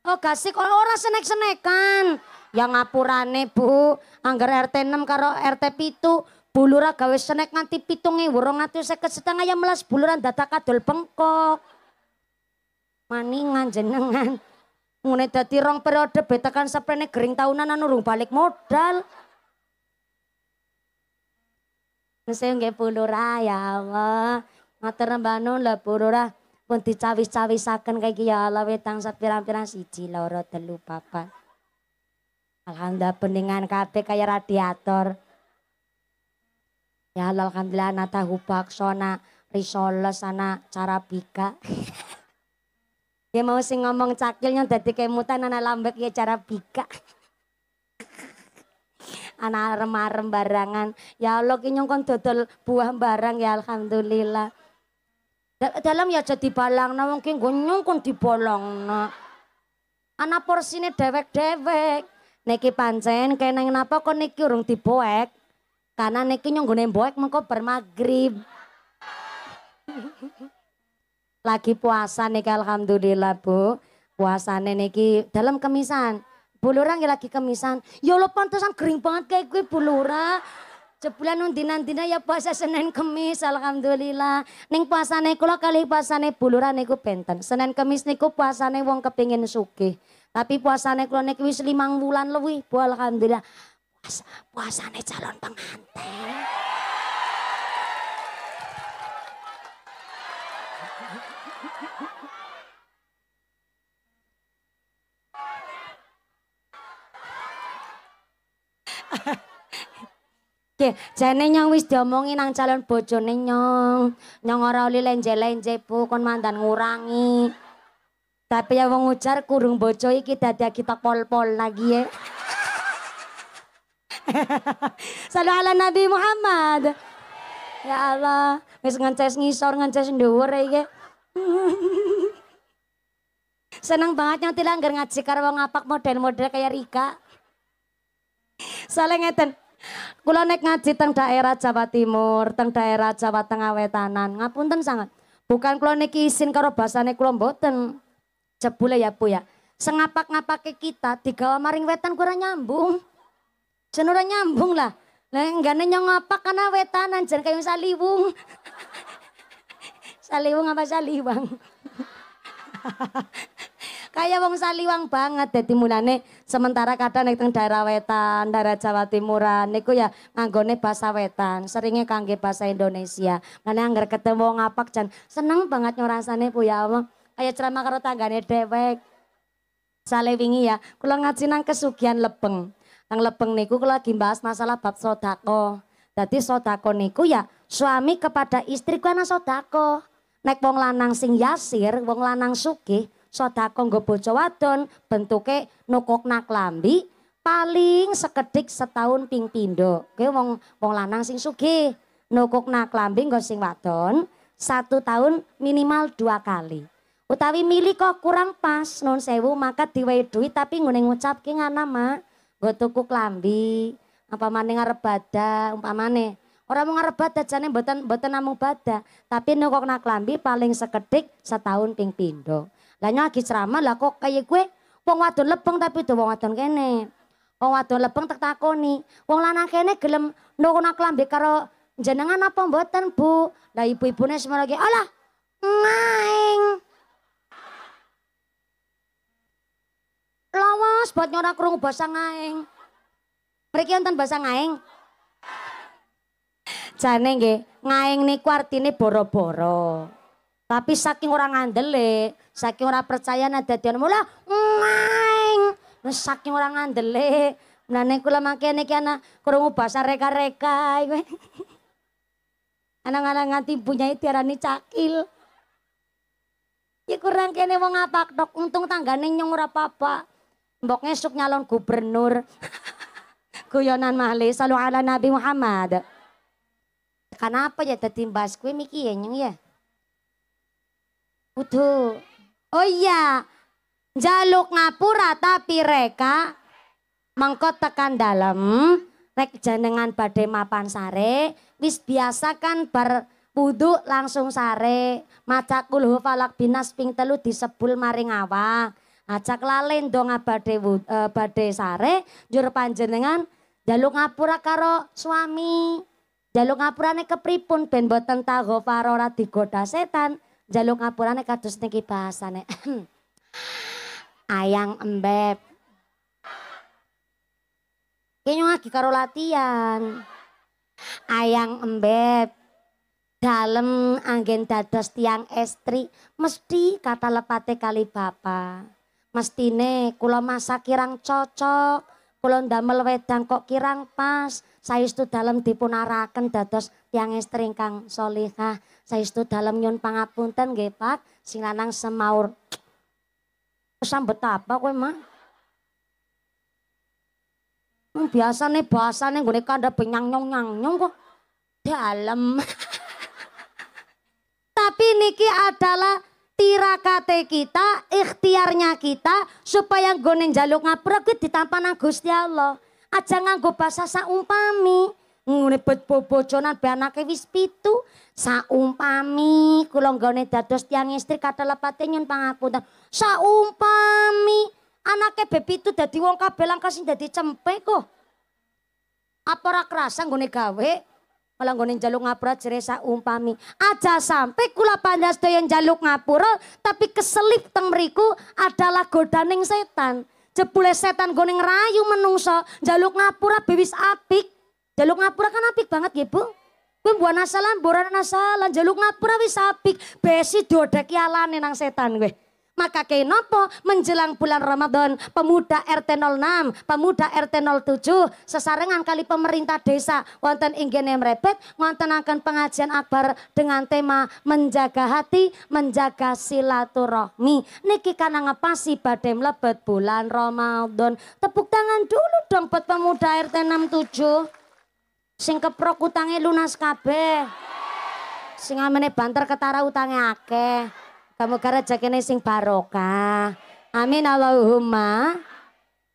Oh gasik orang senek-senekan. Ya ngapurane Bu, anggar RT 6 karo RT pitu bulura gawe senek nganti pitungi wurung ngatu seket setengah yang melas buluran data kadol bengkok. Maningan jenengan. Ngune dati rong periode betakan seprene gering tahunan anurung balik modal. Ngesih nggih bulura ya Allah. Matur mbanun lho bulura pun dicawis-cawisaken kaya ya Allah wetang sapiran pirang siji loro telu papat. Alhamdulillah peningan kabeh kaya radiator. Ya alhamdulillah nata ana risoles sana cara pika, ya mau sing ngomong cakilnya dadi kemutan ana lambek ya cara anak ana rem barangan. Ya Allah ki nyongkon dodol buah barang ya alhamdulillah. dalam ya jadi balang na wong ki nggo nyongkon dibolong na. Anak porsine dewek-dewek. Niki pancen keneng napa kok niki urung diboek? Karena niki nyenggone boek mengko magrib, Lagi puasa niki alhamdulillah Bu. Puasane niki dalam kemisan. Bulura nggih lagi kemisan. Ya lo pantesan gering banget kayak gue Bulura. Jebulan undina-undina ya puasa Senin Kemis alhamdulillah. Ning puasane kula kali puasane buluran niku benten. Senin Kemis niku puasane wong kepingin sugih. Tapi puasane kula niku wis 5 wulan luwi. Alhamdulillah. Puasa, puasane calon pengantin. Oke, jane nyong wis diomongi nang calon bojone nyong. Nyong ora oli lenje-lenje bu, kon mandan ngurangi. Tapi ya wong ujar kurung bocoy kita dadi kita pol-pol lagi ya. Salam ala Nabi Muhammad. Ya Allah, wis ngances ngisor ngances ndhuwur iki. Ya, ya. Seneng banget yang langgar ngaji karo wong apak model-model kayak Rika. Soalnya ngeten, kula nek ngaji teng daerah Jawa Timur, teng daerah Jawa Tengah Wetanan, ngapunten sangat. Bukan kula niki isin karo basane kula mboten. Jebule ya Bu ya. ngapak-ngapake kita digawa maring wetan kurang nyambung. Jenora nyambung lah. Lah enggane nyong ngapak karena wetanan jan kayu saliwung. saliwung apa saliwang? Kayak wong saliwang banget dadi mulane sementara kadang nek teng daerah wetan, daerah Jawa Timuran niku ya nganggone bahasa wetan, seringnya kangge bahasa Indonesia. Mulane anggar ketemu ngapak jan seneng banget nyorasane Bu ya Allah. Ayo ceramah karo tanggane dewek. Sale wingi ya, kula ngaji nang kesugihan Lebeng. Nang Lebeng niku kula lagi bahas masalah bab sodako. Jadi sodako niku ya suami kepada istri ku ana sodako. Nek wong lanang sing yasir, wong lanang sugih, sodako nggo bojo wadon, bentuke nukuk nak lambi, paling sekedik setahun ping pindo. Kowe wong wong lanang sing sugih, nukuk nak lambi nggo sing wadon, satu tahun minimal dua kali. Utawi milih kok kurang pas non sewu maka diwehi duit tapi ngene ngucapke ngana mak. Nggo tuku klambi, apa mana ngarep bada, umpamane Orang mau ngarep bada jane beten beten namung bada, tapi nukok nak klambi paling sekedik setahun ping pindo lainnya lagi ceramah lah kok kayak gue wong wadon lepeng tapi do wong wadon kene. Wong wadon lepeng tak takoni, wong lanang kene gelem nukok nak klambi karo jenengan apa mboten, Bu? Lah ibu-ibune semana lagi, "Alah, ngaing." Lawas buat nyora krungu basa ngaeng. Mereka wonten bahasa ngaeng. Jane nggih, ngaeng niku artine boro-boro. Tapi saking orang ngandele, saking orang percaya nada dion mula ngaeng. Saking orang ngandele, mlane kula mangke niki kiana krungu bahasa reka-reka iku. Anak-anak nganti punya tiarani cakil. Ya kurang kene wong ngapak dok, untung tangga neng nyong ora papa. Mbok ngesuk nyalon gubernur. kuyonan mahli, salu ala Nabi Muhammad. Kenapa ya bahas kue miki ya nyeng ya? Kudu. Oh iya. Jaluk ngapura tapi reka mengkot tekan dalam rek jenengan badai mapan sare wis biasa kan ber langsung sare maca kulhu falak binas ping telu disebul maring awak Acak lalin dong abade uh, sare jur panjenengan jaluk ngapura karo suami. Jaluk ngapurane kepripun ben boten tago ora digoda setan. Jaluk ngapurane kados niki bahasane. Ayang embeb. Kayaknya lagi karo latihan. Ayang embeb. dalam anggen dados tiang estri mesti kata lepate kali bapak mestine kula masak kirang cocok, kula ndamel wedang kok kirang pas, Saya itu dalam dipunaraken dados istri kang solihah. Saya itu dalam nyun pangapunten nggih, Pak, sing lanang semaur. Sambet apa kowe, Mak? Hmm, biasane bahasane gue ada penyang nyong nyang nyong kok dalam. Tapi niki adalah tirakate kita, ikhtiarnya kita supaya gonen jaluk ngapura kuwi ditampa nang Gusti Allah. Aja nganggo basa saumpami. ngunipet bobojonan be anake wis pitu. Saumpami kula nggone dados tiang istri katelepate nyun pangapunten. Saumpami anake be pitu dadi wong kabeh langka sing dadi kok. Apa ora kerasa nggone gawe? malah nggone njaluk ngapura jere umpami. Aja sampai kula panjas doyan jaluk ngapura tapi keselip teng mriku adalah godaning setan. Jebule setan gone ngerayu menungso jaluk ngapura bibis apik. jaluk ngapura kan apik banget nggih, Bu. Kuwi mbuh nasalan, mbuh nasalan, jaluk ngapura wis apik. Besi diodeki alane nang setan kowe. Maka kenapa menjelang bulan Ramadan pemuda RT 06, pemuda RT 07 sesarengan kali pemerintah desa wonten inggene wonten akan pengajian akbar dengan tema menjaga hati, menjaga silaturahmi. Niki kana ngepasi badhe mlebet bulan Ramadan. Tepuk tangan dulu dong buat pemuda RT 67. Sing keprok utange lunas kabeh. Sing amene banter ketara utange akeh. Semoga rezekine sing barokah. Amin Allahumma.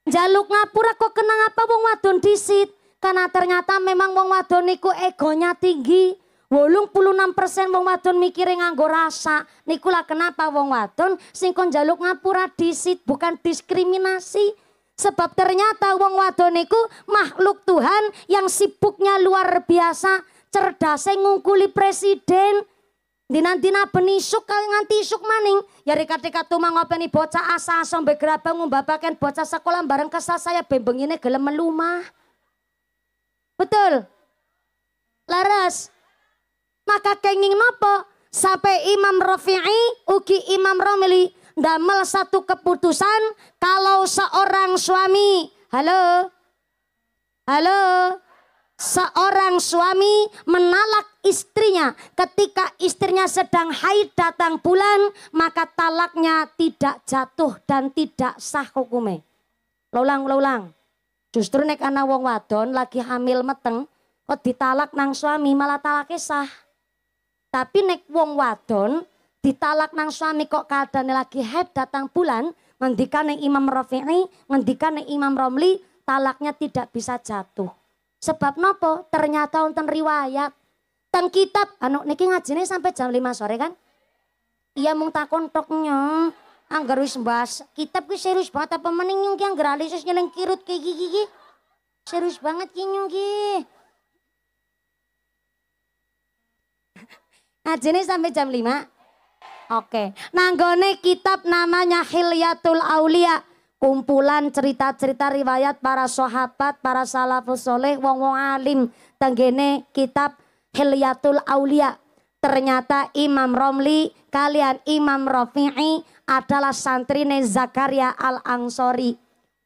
Jaluk ngapura kok kenang apa wong wadon disit. Karena ternyata memang wong wadon niku egonya tinggi. Wolung puluh enam persen wong wadon mikirin nganggo rasa. Nikula kenapa wong wadon sing kon jaluk ngapura disit bukan diskriminasi. Sebab ternyata wong wadon niku makhluk Tuhan yang sibuknya luar biasa. Cerdasnya ngungkuli presiden Dinantina benisuk kali nganti isuk maning. Ya rika-rika tuma ngopeni bocah asa-asa mbe gerabang ngumbabakan bocah sekolah bareng kesal saya ini gelem melumah. Betul. Laras. Maka kenging nopo sampai Imam Rafi'i Uki Imam Romli damel satu keputusan kalau seorang suami. Halo. Halo. Seorang suami menalak istrinya ketika istrinya sedang haid datang bulan, maka talaknya tidak jatuh dan tidak sah hukume. Lulang lulang. Justru nek ana wong wadon lagi hamil meteng, kok ditalak nang suami malah talaknya sah. Tapi nek wong wadon ditalak nang suami kok keadaannya lagi haid datang bulan, ngendikan Imam Rafi'i, ngendikan Imam Romli, talaknya tidak bisa jatuh. Sebab nopo ternyata wonten riwayat teng kitab anu niki ngajine sampai jam lima sore kan. Iya mung takon toknya. Angger wis bahas kitab ku serius banget apa meneng nyung ki angger alis nyeleng kirut ki gigi ki. Serius banget ki nyung ki. sampai jam lima Oke, okay. nanggone kitab namanya Hilyatul Aulia kumpulan cerita-cerita riwayat para sahabat, para salafus soleh, wong-wong alim, tanggene kitab Hilyatul Aulia. Ternyata Imam Romli kalian Imam Rafi'i adalah santri Zakaria al Angsori.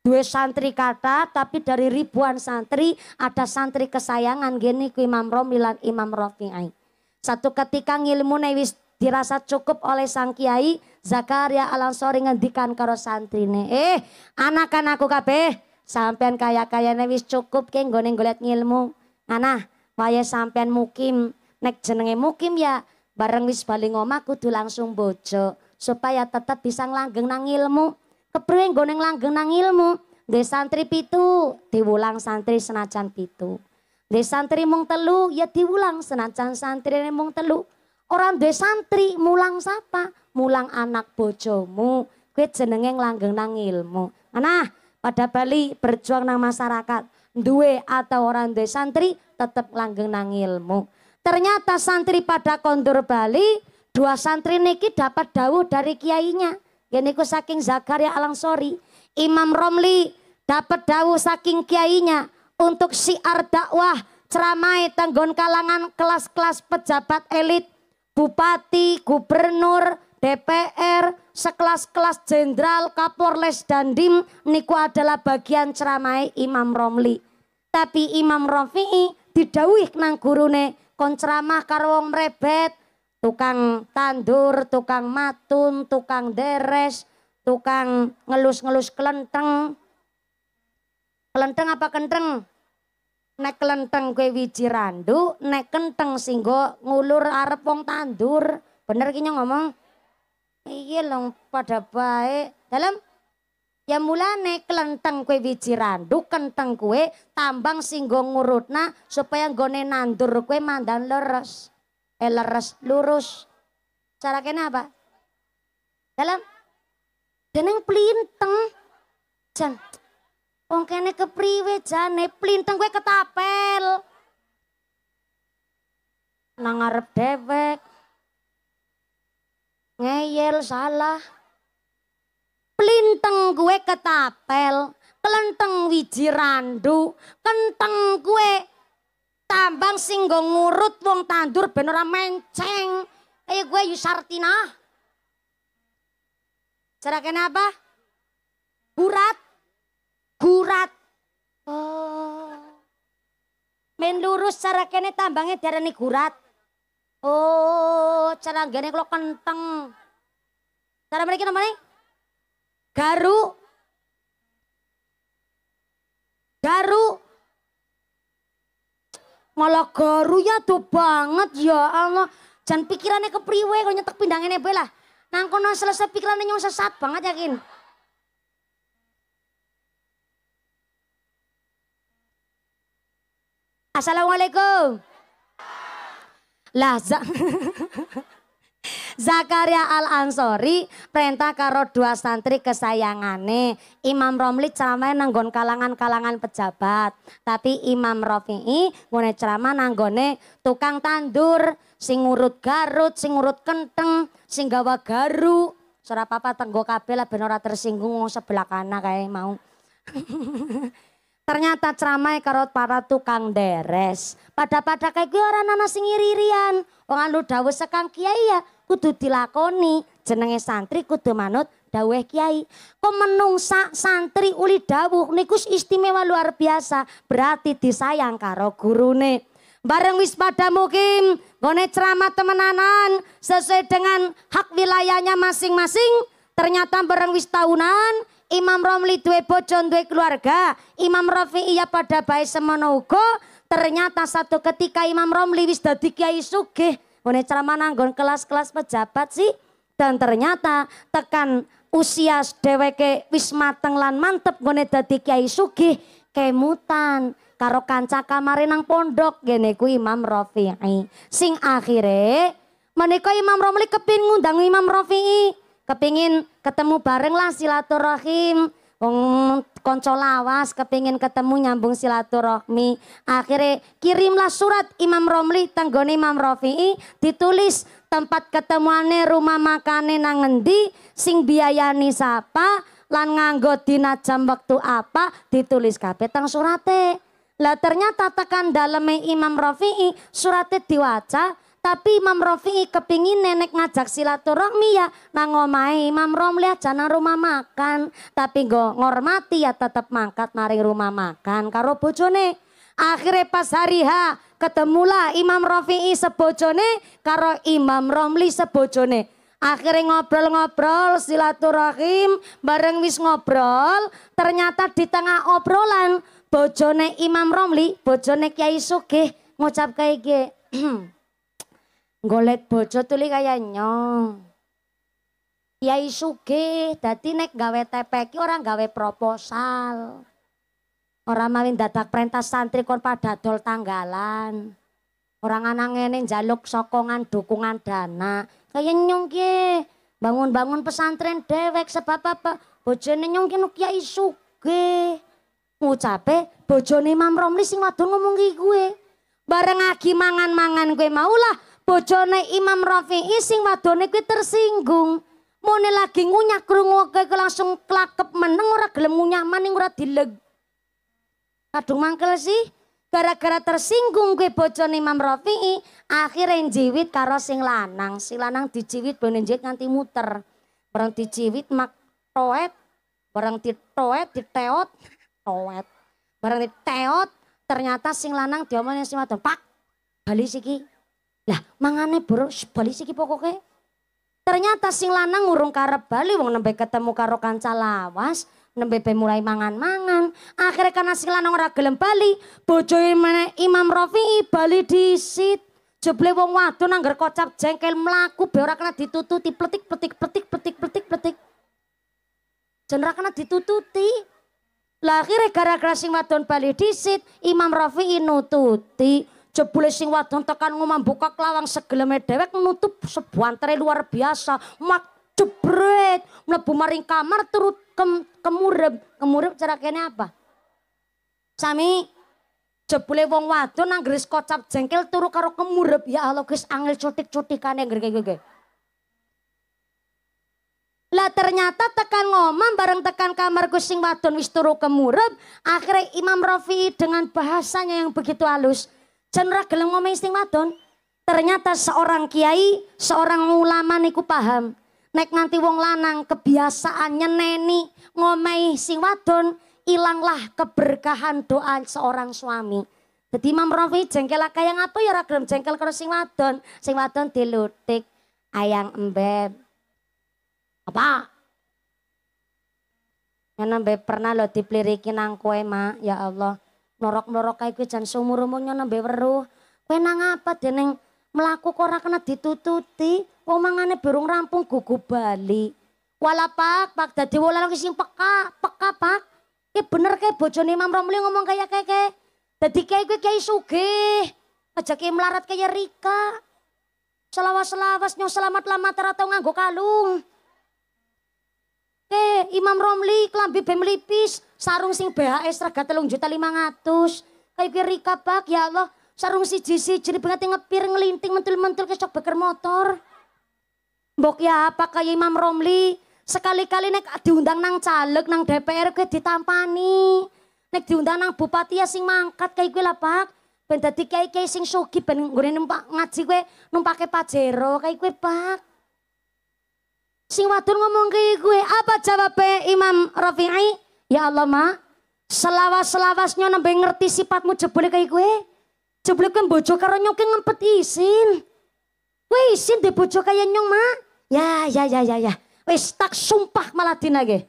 Dua santri kata, tapi dari ribuan santri ada santri kesayangan gini ku Imam Romli dan Imam Rafi'i. Satu ketika ngilmu wis dirasa cukup oleh sang kiai Zakaria Alansori ngendikan karo santrine eh anak aku kabeh sampean kaya kaya wis cukup ke nggone golek ngilmu anah waya sampean mukim nek jenenge mukim ya bareng wis bali omah kudu langsung bojo supaya tetap bisa langgeng nang ilmu kepriwe nggone langgeng nang ilmu Dek santri pitu diwulang santri senajan pitu Desantri santri mung telu ya diwulang senajan santri mung telu Orang duwe santri, mulang sapa? Mulang anak bojomu. Kowe jenenge langgeng nang ilmu. Nah, pada Bali berjuang nang masyarakat. Duwe atau orang duwe santri tetap langgeng nang ilmu. Ternyata santri pada kondur Bali, dua santri niki dapat dawuh dari kiainya. Yaitu saking Zakaria Alangsori. Imam Romli dapat dawuh saking kiainya untuk syiar dakwah ceramai tenggon kalangan kelas-kelas pejabat elit bupati, gubernur, DPR, sekelas-kelas jenderal, kapolres dan dim, niku adalah bagian ceramai Imam Romli. Tapi Imam Romli didawih nang gurune kon ceramah karo wong mrebet, tukang tandur, tukang matun, tukang deres, tukang ngelus-ngelus kelenteng. Kelenteng apa kenteng? Nek kelenteng kue wiji randu, nek kenteng singgo ngulur arep wong tandur. Bener ki ngomong. Iya long pada baik. Dalam ya mulane kelenteng kue wiji randu, kenteng kue tambang singgo ngurutna supaya nggone nandur kue mandan leres. Eh leres, lurus. Cara kena apa? Dalam yang pelinteng. cant. Wong kene kepriwe jane plinteng kowe ketapel. Nang arep dewek. Ngeyel salah. Plinteng gue ketapel, kelenteng wiji randu, kenteng gue tambang sing ngurut wong tandur ben ora menceng. Kayak gue Yusartina. Cara kenapa? Burat gurat. Oh. Men lurus cara kene tambangnya darani gurat. Oh, cara gini kalau kenteng. Cara mereka namanya? Garu. Garu. Malah garu ya tuh banget ya Allah. Jangan pikirannya kepriwe kalau nyetek pindangnya bela. Nang selesai pikirannya nyong sesat banget yakin. Assalamualaikum. Lah Zakaria Al Ansori perintah karo dua santri kesayangane. Imam Romli ceramah nanggon kalangan-kalangan pejabat, tapi Imam Rafi'i ngone ceramah nanggone tukang tandur, sing garut, sing kenteng, sing gawa garu. surapapa tenggo kabeh lah tersinggung sebelah kana kayak mau. Ternyata ceramai e karo para tukang deres. Pada-pada kayak gue orang anak sing irian. Wong anu dawe sekang kiai ya kudu dilakoni. Jenenge santri kudu manut Daweh kiai. menungsa santri uli dawuh nikus istimewa luar biasa. Berarti disayang karo gurune. Bareng wis pada mukim, gone ceramah temenanan sesuai dengan hak wilayahnya masing-masing. Ternyata bareng wis tahunan, Imam Romli duwe bojo duwe keluarga, Imam Rafi iya pada bae semono uga. Ternyata satu ketika Imam Romli wis dadi kiai sugih, ngene ceramah kelas-kelas pejabat sih. Dan ternyata tekan usia dheweke wis mateng lan mantep ngene dadi kiai sugih, kemutan karo kanca kamare nang pondok ngene ku Imam Rafi'i. Sing akhire menika Imam Romli kepin ngundang Imam Rafi'i kepingin ketemu bareng lah silaturahim. Wong konco lawas kepingin ketemu nyambung silaturahmi. Akhirnya kirimlah surat Imam Romli tanggone Imam Rafi'i ditulis tempat ketemuane rumah makane nang endi sing biayani sapa lan nganggo dina jam waktu apa ditulis kabeh teng surate. Lah ternyata tekan daleme Imam Rafi'i surate diwaca tapi Imam Rofi'i kepingin nenek ngajak silaturahmi ya nang omai Imam Romli aja nang rumah makan. Tapi go ngormati ya tetap mangkat maring rumah makan karo bojone. Akhirnya pas hari ha ketemulah Imam Rofi'i sebojone karo Imam Romli sebojone. Akhirnya ngobrol-ngobrol silaturahim bareng wis ngobrol ternyata di tengah obrolan bojone Imam Romli, bojone Kiai Sugih ngucap kayak Golet bojo tuli kaya nyong. Kiai sugih, dadi nek gawe TPK orang gawe proposal. orang mawin dadak perintah santri kon padadol tanggalan. Orang anak ngene jaluk sokongan dukungan dana. Kaya nyong ki bangun-bangun pesantren dewek sebab apa? Bojone nyong ki kiai sugih. Ngucape bojone Imam Romli sing wadon ngomong ki kuwe. Bareng agi mangan-mangan gue maulah bojone Imam Rafi'i sing wadone kuwi tersinggung. Mone lagi ngunyah krungu kuwi langsung klakep meneng ora gelem ngunyah maning ora dileg. Kadung mangkel sih gara-gara tersinggung kuwi bojone Imam Rafi'i akhirnya jiwit karo sing lanang. Sing lanang dijiwit bojone jiwit nganti muter. Bareng dijiwit mak toet, bareng ditoet, diteot, toet. Bareng diteot ternyata sing lanang diomongin sing wadon, "Pak, bali siki." Lah mangane bro, bali iki pokoke. Ternyata sing lanang urung karep bali wong nembe ketemu karo kanca lawas, nembe mulai mangan-mangan. Akhirnya karena sing lanang ora gelem bali, mana Imam Rafi'i bali disit. Jeble wong wadon nangger kocap jengkel melaku, be ora kena ditututi petik-petik-petik-petik-petik-petik. Jenra kena ditututi. Lah akhirnya gara-gara sing wadon bali disit, Imam Rafi'i nututi. Jebule sing wadon tekan ngomong buka kelawang segeleme dhewek menutup antre luar biasa. Mak jebret mlebu maring kamar turut kem, kemurep. Kemurep cara kene apa? Sami jebule wong wadon anggris kocap jengkel turu karo kemurep. Ya Allah Guys angel cutik-cutikane nggih nggih Lah ternyata tekan ngomong bareng tekan kamar kucing wadon wis turu kemurep. Akhirnya Imam Rafi dengan bahasanya yang begitu halus jan ora gelem ngomong sing wadon. Ternyata seorang kiai, seorang ulama niku paham. Nek nanti wong lanang kebiasaan nyeneni ngomei sing wadon, ilanglah keberkahan doa seorang suami. Jadi Imam Rafi jengkel kayak ngapa ya ragam jengkel karo sing wadon. Sing wadon dilutik ayang embeb. Apa? Yang embeb pernah lo dipelirikin nang kue ya Allah. Norok-norok kayak gue, jan seumur umurnya nembe weruh. Kowe nang apa dening melaku kok kena ditututi. Omongannya mangane burung rampung gugu bali. Wala pak, pak dadi wolalo sing peka, peka pak. Ki bener ke bojone Imam Romli ngomong kaya keke. Dadi kiai gue kiai sugih. Aja ki melarat kaya Rika. Selawas-selawas nyong selamat-lamat rata nganggo kalung. Ke Imam Romli kelambi ben melipis, sarung sing BHS rega 3 juta lima ratus Kayak rika pak ya Allah, sarung si siji jadi banget ngepir ngelinting mentul-mentul kesok beker motor. Mbok ya apa kayak Imam Romli, sekali-kali nek diundang nang caleg nang DPR gue ditampani. Nek diundang nang bupati ya sing mangkat kayak gue lah Pak. Ben dadi kayak kiai sing sugi ben nggone numpak ngaji gue numpake pajero kayak gue Pak. Sing wadon ngomong ke gue, eh, apa jawabnya Imam Rafi'i? Ya Allah ma, selawas-selawasnya nambah ngerti sifatmu eh, jebule ke gue. Jebule kan bojo karo nyokeng ngempet isin. Gue isin di bojo kaya nyong ma. Ya, ya, ya, ya, ya. Wis tak sumpah malah lagi.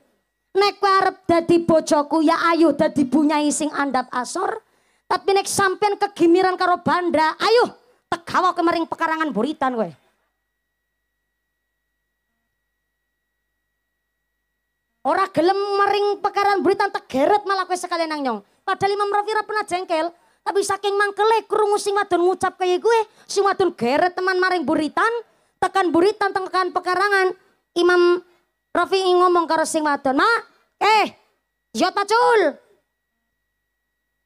Nek arep dadi bojoku ya ayo dadi punya sing andap asor. Tapi nek sampean kegimiran karo banda, ayo tegawa kemaring pekarangan buritan gue. Orang gelem maring pekaran buritan tegeret malah kue sekalian nang nyong. Padahal Imam Rafi ora pernah jengkel, tapi saking mangkele kerungu sing wadon ngucap kaya gue, eh, sing wadon geret teman maring buritan, tekan buritan tekan pekarangan. Imam Rafi ngomong karo sing wadon, "Mak, eh, jod ya pacul."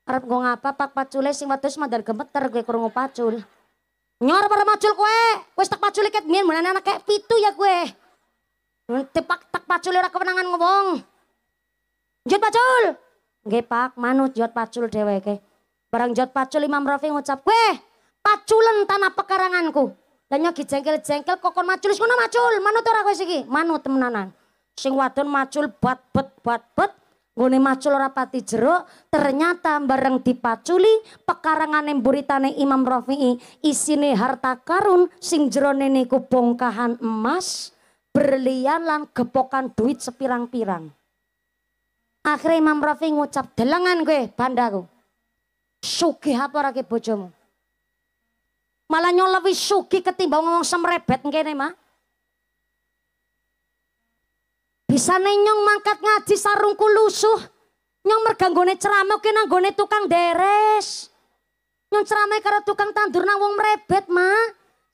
Arep gue ngapa pak pacule sing wadon mandar gemeter gue kerungu pacul. Nyor para Pacul kue, kue tak pacul iket mien menane anak kayak pitu ya gue. Eh, Tepak tak pacul ora kewenangan ngomong. Jod pacul. Nggih Pak, manut jod pacul dheweke. Barang jod pacul Imam Rafi ngucap, weh paculen tanah pekaranganku." Lah nyogi jengkel-jengkel kokon macul ngono macul, manut ora kowe siki? Manut temenanan. Sing wadon macul bat-bet bat-bet Gune macul ora pati jeruk, ternyata bareng dipaculi pekarangane buritane Imam Rafi'i isine harta karun sing jerone niku bongkahan emas berlian lan gepokan duit sepirang-pirang. Akhirnya Imam Rafi ngucap, delengan gue bandaku. Sugi apa rake bojomu? Malah nyolawi sugi ketimbang ngomong semrebet ngene mah. Bisa nenyong mangkat ngaji sarungku lusuh. Nyong merganggone ceramah ki gone tukang deres. Nyong ceramah karo tukang tandur nang wong merebet mah.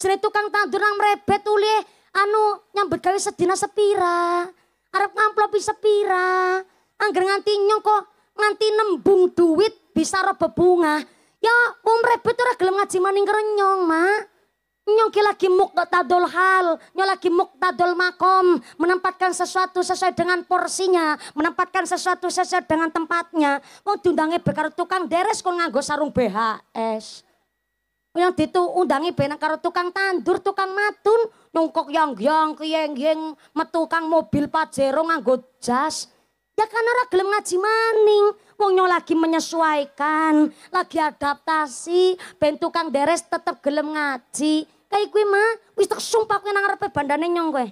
Jadi tukang tandur nang merebet ulih anu nyambut gawe sedina sepira, arep ngamplopi sepira, angger nganti nyong kok nganti nembung duit bisa roba bunga. Ya om rebut ora gelem ngaji maning nyong, ma, Nyong ki lagi tadol hal, nyong lagi tadol makom, menempatkan sesuatu sesuai dengan porsinya, menempatkan sesuatu sesuai dengan tempatnya. Kok diundangnya bekar tukang deres kok nganggo sarung BHS yang ditu undangi benang karo tukang tandur, tukang matun, nungkok yang-yang, kiyeng yang metukang mobil pajero nganggo jas. Ya kan ora gelem ngaji maning, wong nyong lagi menyesuaikan, lagi adaptasi, ben tukang deres tetep gelem ngaji. Kayak kuwi mah, wis tak sumpah kuwi nang arepe bandane nyong kowe.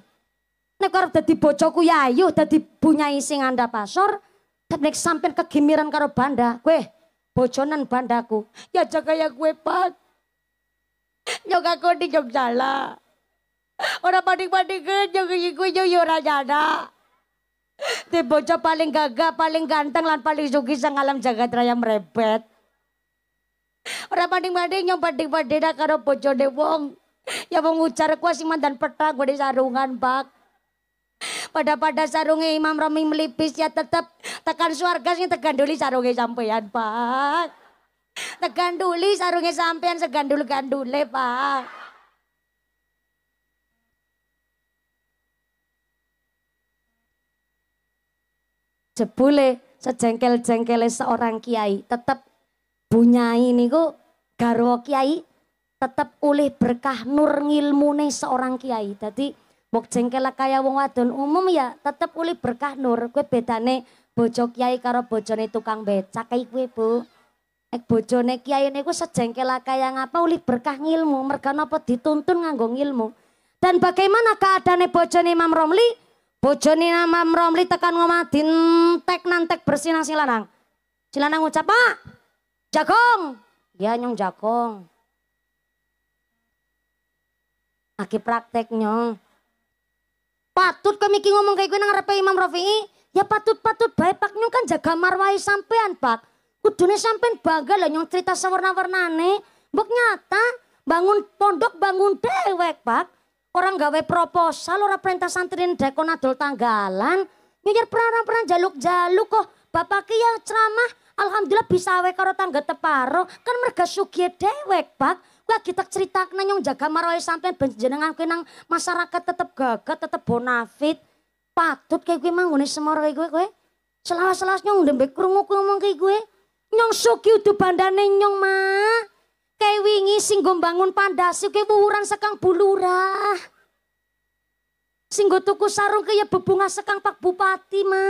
Nek karo dadi bojoku ya ayo iya, dadi bunyai sing anda pasor, nek sampean kegimiran karo banda, kowe bojonan bandaku. Ya jaga ya kowe pak. Nyok aku di lah. Orang panik-panikan nyok iku yo raja ada. Di bocah paling gagah, paling ganteng, lan paling suki sang alam jagad raya merepet. Orang paling paling yang paling banding dah karo bojo de wong. Ya wong ucar kuwi si mantan petang gue di sarungan, bak. Pada-pada sarungnya Imam Romi melipis ya tetap tekan suarga sing duli sarungnya sampean, Pak. Teganduli sarungnya sampean segandul-gandule, Pak. Jebule sejengkel-jengkele seorang kiai tetap bunyai niku garwa kiai tetap oleh berkah nur ngilmune seorang kiai. Tadi mau jengkel kaya wong wadon umum ya tetap oleh berkah nur. Kue bedane bojo kiai karo bojone tukang becak kue Bu. Nek bojone kiai niku sejengkel kaya ngapa uli berkah ngilmu, mereka napa dituntun nganggo ngilmu. Dan bagaimana keadaan keadaannya bojone Imam Romli? Bojone Imam Romli tekan ngomah dintek nantek bersinang silanang. Silanang ucap "Pak, jagong." Ya nyong jagong. Aki praktek nyong. Patut kami ki ngomong kayak gue nang Imam Rafi'i. Ya patut-patut baik pak nyong kan jaga marwai sampean pak. Kudune sampean bangga lah nyong cerita sewarna-warnane. Mbok nyata bangun pondok bangun dewek, Pak. Orang gawe proposal, orang perintah santriin dekon adol tanggalan. Nyir perang-perang jaluk-jaluk kok. Bapak ki yang ceramah, alhamdulillah bisa awe karo tangga teparo. Kan merga sugie dewek, Pak. Kuwi kita cerita nyong jaga maroe sampean ben nang masyarakat tetep gagah, tetep bonafit. Patut kayak kuwi manggone semoro kuwi gue, Selawas-selawas nyong ndembek krungu ngomong kayak gue. Nyong Suki udah bandane nyong ma. Kayak wingi sing bangun pandasi kayak wuwuran sekang bulurah. Sing tuku sarung kaya bebunga sekang pak bupati ma.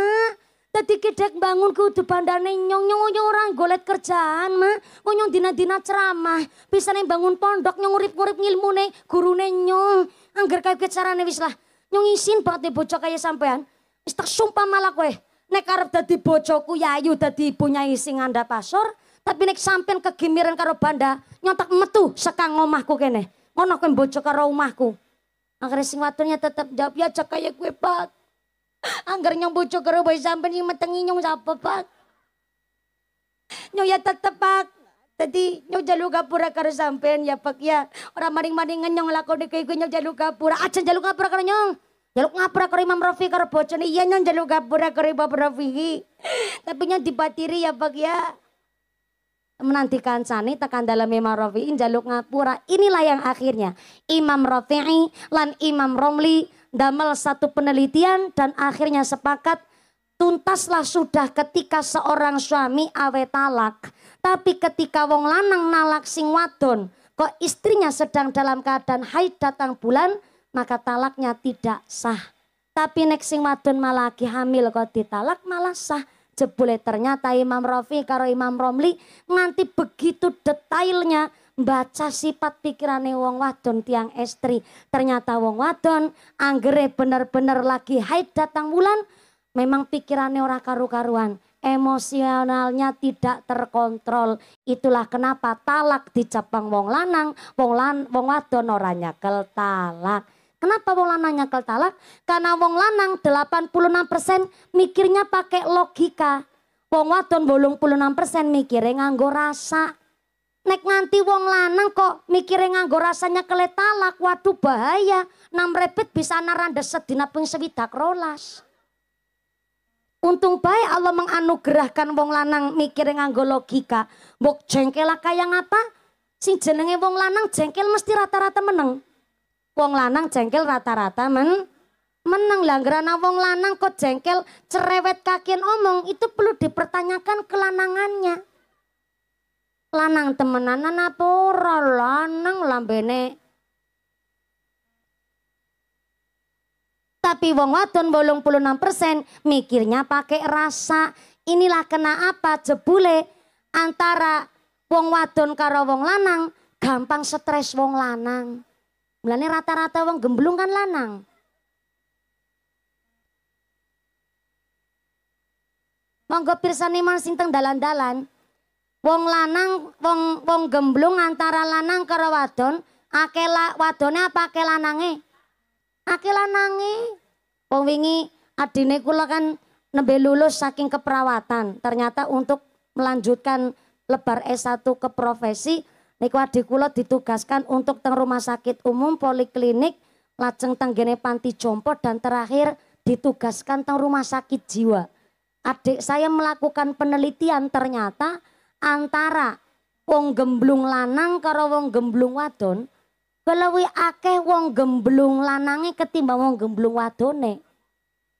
Tadi kedek bangun ke udu bandane nyong nyong nyong orang golet kerjaan ma. Nyong dina-dina ceramah. nih bangun pondok nyong urip-urip ngilmune guru nyong. Angger kayak nih wis lah. Nyong isin banget nih bocok kayak sampean. Wis tak sumpah Nek karep dadi bojoku yayu ya dadi punya ising anda pasor, tapi nek sampean kegimiran karo banda, nyontak metu sekang omahku kene. Ngono kowe bojo karo omahku. Angger sing wadonnya tetep jawab ya cek kaya kowe, Pak. Angger nyong bojo karo boy sampean sing metengi nyong sapa, Pak? Nyong ya tetep, Pak. Tadi nyong jaluk gapura karo sampean ya pak ya. Orang maring maring nyong lakon kaya kowe nyong jaluk gapura. Aja jaluk gapura karo nyong. Jaluk ngapura karo Imam Rafi karo bojone. Iya nyon jaluk ngapura karo Imam Rafi. Tapi nyon dibatiri ya Pak ya. Menanti kancane tekan dalam Imam Rafi'i jaluk ngapura. Inilah yang akhirnya Imam Rafi'i lan Imam Romli damel satu penelitian dan akhirnya sepakat tuntaslah sudah ketika seorang suami awe talak. Tapi ketika wong lanang nalak sing wadon kok istrinya sedang dalam keadaan haid datang bulan maka talaknya tidak sah. Tapi nek sing wadon malah lagi hamil kok ditalak malah sah. Jebule ternyata Imam Rafi karo Imam Romli nganti begitu detailnya baca sifat pikirane wong wadon tiang estri. Ternyata wong wadon anggere bener-bener lagi haid datang bulan memang pikirannya ora karu-karuan. Emosionalnya tidak terkontrol. Itulah kenapa talak di Jepang wong lanang, wong, lan, wong wadon oranya kel talak. Kenapa wong lanang nyakal talak? Karena wong lanang 86% mikirnya pakai logika. Wong wadon 86% mikirnya nganggo rasa. Nek nganti wong lanang kok mikirnya nganggo rasanya kele talak, waduh bahaya. Nam repit bisa naranda setina ping sewidak rolas. Untung baik Allah menganugerahkan wong lanang mikirnya nganggo logika. Bok jengkel kaya ngapa? Sing jenenge wong lanang jengkel mesti rata-rata menang wong lanang jengkel rata-rata men menang langgeran gerana wong lanang kok jengkel cerewet kakin omong itu perlu dipertanyakan kelanangannya lanang temenan apa ora lanang lambene tapi wong wadon 86% mikirnya pakai rasa inilah kena apa jebule antara wong wadon karo wong lanang gampang stres wong lanang Mulanya rata-rata wong gemblung kan lanang. Monggo pirsani man sinteng dalan-dalan. Wong lanang, wong wong gemblung antara lanang karo wadon, la, wadonnya apa ake lanange? Ake lanange. Wong wingi adine kula kan nembe lulus saking keperawatan. Ternyata untuk melanjutkan lebar S1 ke profesi Niku adik kula ditugaskan untuk teng rumah sakit umum poliklinik lajeng tenggene panti jompo dan terakhir ditugaskan teng rumah sakit jiwa. Adik saya melakukan penelitian ternyata antara wong gemblung lanang karo wong gemblung wadon kelewi akeh wong gemblung lanange ketimbang wong gemblung wadone.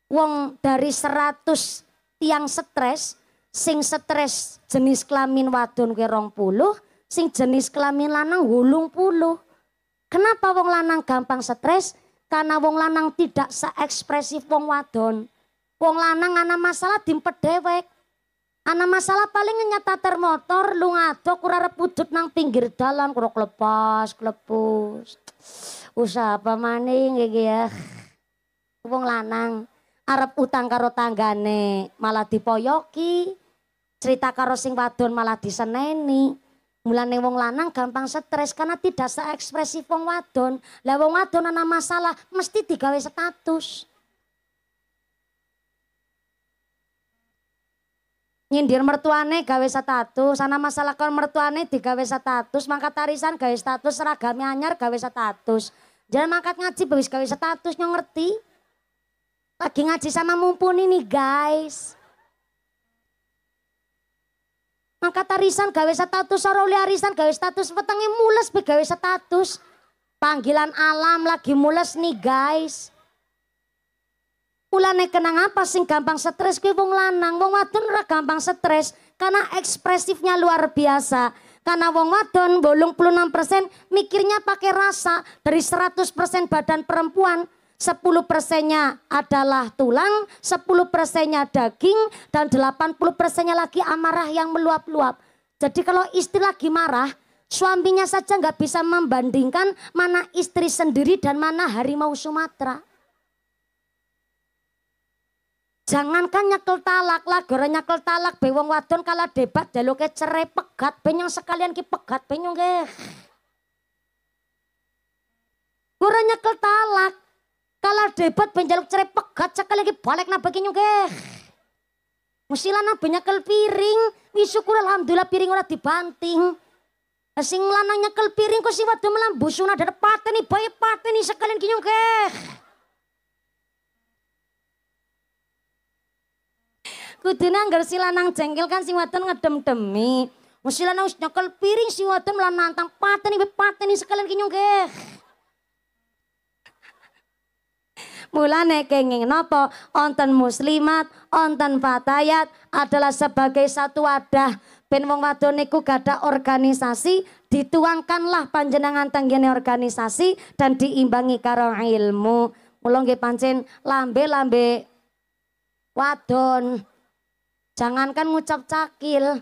Wong dari seratus tiang stres sing stres jenis kelamin wadon rong puluh sing jenis kelamin lanang gulung puluh. Kenapa wong lanang gampang stres? Karena wong lanang tidak seekspresif wong wadon. Wong lanang ana masalah dimpet dewek. Ana masalah paling nyata termotor, lu ngadok kurang repudut nang pinggir dalan kurang lepas, kelepus. Usaha apa maning gitu ya. Wong lanang arep utang karo tanggane malah dipoyoki. Cerita karo sing wadon malah diseneni. Mulane wong lanang gampang stres karena tidak seekspresif wong wadon. Lah wong wadon ana masalah mesti digawe status. Nyindir mertuane gawe status, ana masalah kon mertuane digawe status, mangkat tarisan gawe status, seragam anyar gawe status. Jangan mangkat ngaji wis gawe status nyong ngerti. Lagi ngaji sama mumpuni nih guys. Angkat arisan gawe status, ora oleh arisan gawe status, wetenge mules be gawe status. Panggilan alam lagi mules nih guys. ulane kenang apa sing gampang stres kuwi wong lanang, wong wadon ora gampang stres karena ekspresifnya luar biasa. Karena wong wadon 86% mikirnya pakai rasa dari 100% badan perempuan 10 persennya adalah tulang, 10 persennya daging, dan 80 persennya lagi amarah yang meluap-luap. Jadi kalau istri lagi marah, suaminya saja nggak bisa membandingkan mana istri sendiri dan mana harimau Sumatera. Jangankan nyekel talak lah, gara nyekel talak bewang wadon kalah debat jaluke cerai pegat penyong sekalian ki pegat penyong ke. Gara nyekel talak, kalau debat penjaluk cerai pegat cekal lagi balik na bagi nyungkeh. Musilan banyak nyekel piring, wisukur alhamdulillah piring ora dibanting. Asing lanang nyekel piring kok si wadu melambusuna dari pateni bayi nih, sekalian kinyong keh. Kuduna anggar si lanang jengkel kan si wadon ngedem-demi. Musilan ush nyekel piring si wadon melam nantang nih, bayi nih sekalian kinyong keh. Mulane kenging nopo onten muslimat, onten fatayat adalah sebagai satu wadah ben wong wadon niku organisasi dituangkanlah panjenengan tenggene organisasi dan diimbangi karo ilmu. Mulong nggih pancen lambe-lambe wadon. Jangankan ngucap cakil.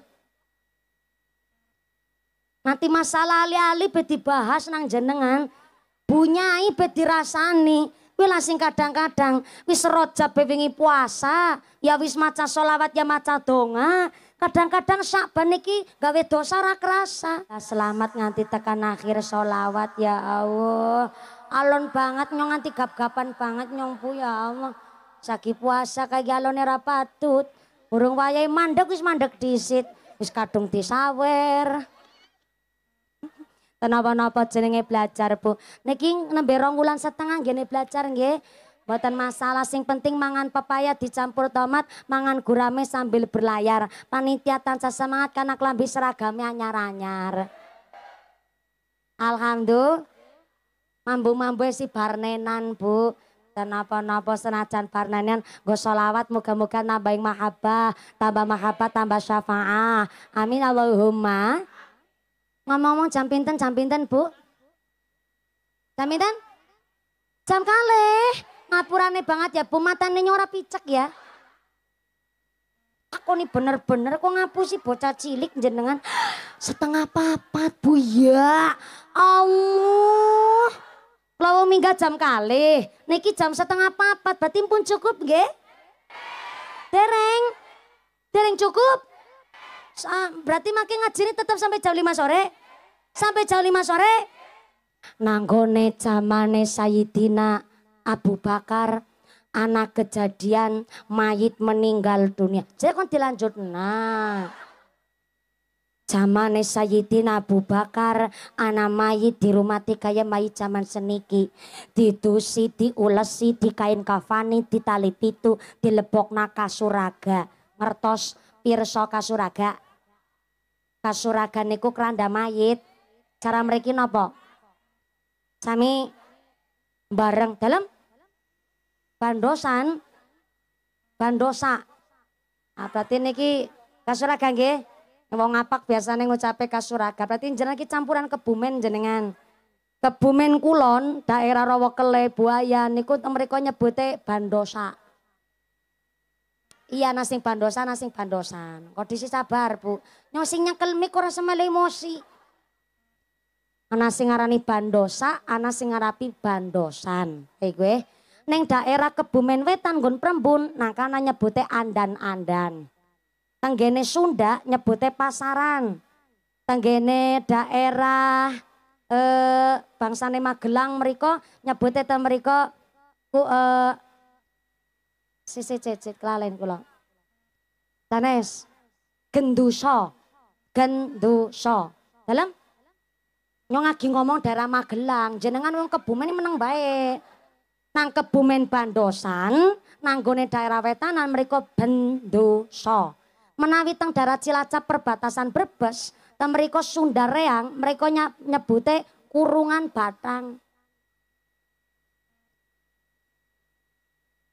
Nanti masalah ali-ali be dibahas nang jenengan. Bunyai be dirasani. Kuwi lah sing kadang-kadang wis rojab bewingi puasa, ya wis maca solawat ya maca donga. Kadang-kadang sakban iki gawe dosa ra kerasa. Ya, selamat nganti tekan akhir solawat ya Allah. Alon banget nyong nganti gap-gapan banget nyong bu ya Allah. Sagi puasa kayak alone ra patut. Burung wayai mandek wis mandek disit. Wis kadung disawer napa-napa jenenge belajar Bu. Niki nembe rong setengah gini belajar nggih. Buatan masalah, sing penting mangan pepaya dicampur tomat, mangan gurame sambil berlayar. Panitia tansah semangat karena kelambi seragamnya nyar nyar. Alhamdulillah, mambu-mambu si barnenan bu. Dan apa-apa senajan barnenan, gue solawat moga-moga nambahin mahabah. tambah mahabah, tambah syafa'ah. Amin Allahumma. Ngomong-ngomong jam pinten, jam pinten bu? Jam pinten? Jam kali, Ngapurane banget ya bu, matane nyora picek ya. Aku nih bener-bener kok ngapusi bocah cilik jenengan. Setengah papat bu ya. Allah. Kalau minggu jam kali, niki jam setengah papat, berarti pun cukup gak? Dereng, dereng cukup berarti makin ngajiri tetap sampai jam 5 sore? Sampai jam 5 sore? Nanggone ne Sayyidina Abu Bakar anak kejadian mayit meninggal dunia. Saya kan dilanjut nah. Zamane Sayyidina Abu Bakar ana mayit di rumah ya mayit zaman seniki. Ditusi, diulesi, kain kafani, di tali pitu, di naka kasuraga. mertos pirsoka kasuraga kasuragan niku keranda mayit. Cara mereka nopo? Sami bareng dalam bandosan bandosa. Nah, berarti niki kasuragan ge mau ngapak biasanya ngucape kasuragan. Berarti jenengan ki campuran kebumen jenengan. Kebumen kulon daerah Rawakele Buaya niku mereka nyebutnya bandosa. Iya nasing bandosan, nasing bandosan. disi sabar bu. Nyosing nyekel mik orang sama emosi. Ana sing ngarani bandosa, ana sing ngarapi bandosan. Hei gue, neng daerah Kebumen Wetan gun Prembun, nang kana nyebute andan-andan. Tenggene Sunda nyebute pasaran. Tenggene daerah eh bangsane Magelang mereka nyebute tem mereka ku eh Sisi cecit kelalen kula. Sanes gendusa. Gendusa. Dalam Nyong lagi ngomong daerah Magelang, jenengan wong Kebumen meneng baik. Nang Kebumen Bandosan, nanggone daerah wetanan mereka bendoso. Menawi teng daerah Cilacap perbatasan Brebes, teng mereka Sunda Reang, mereka nyebute kurungan batang.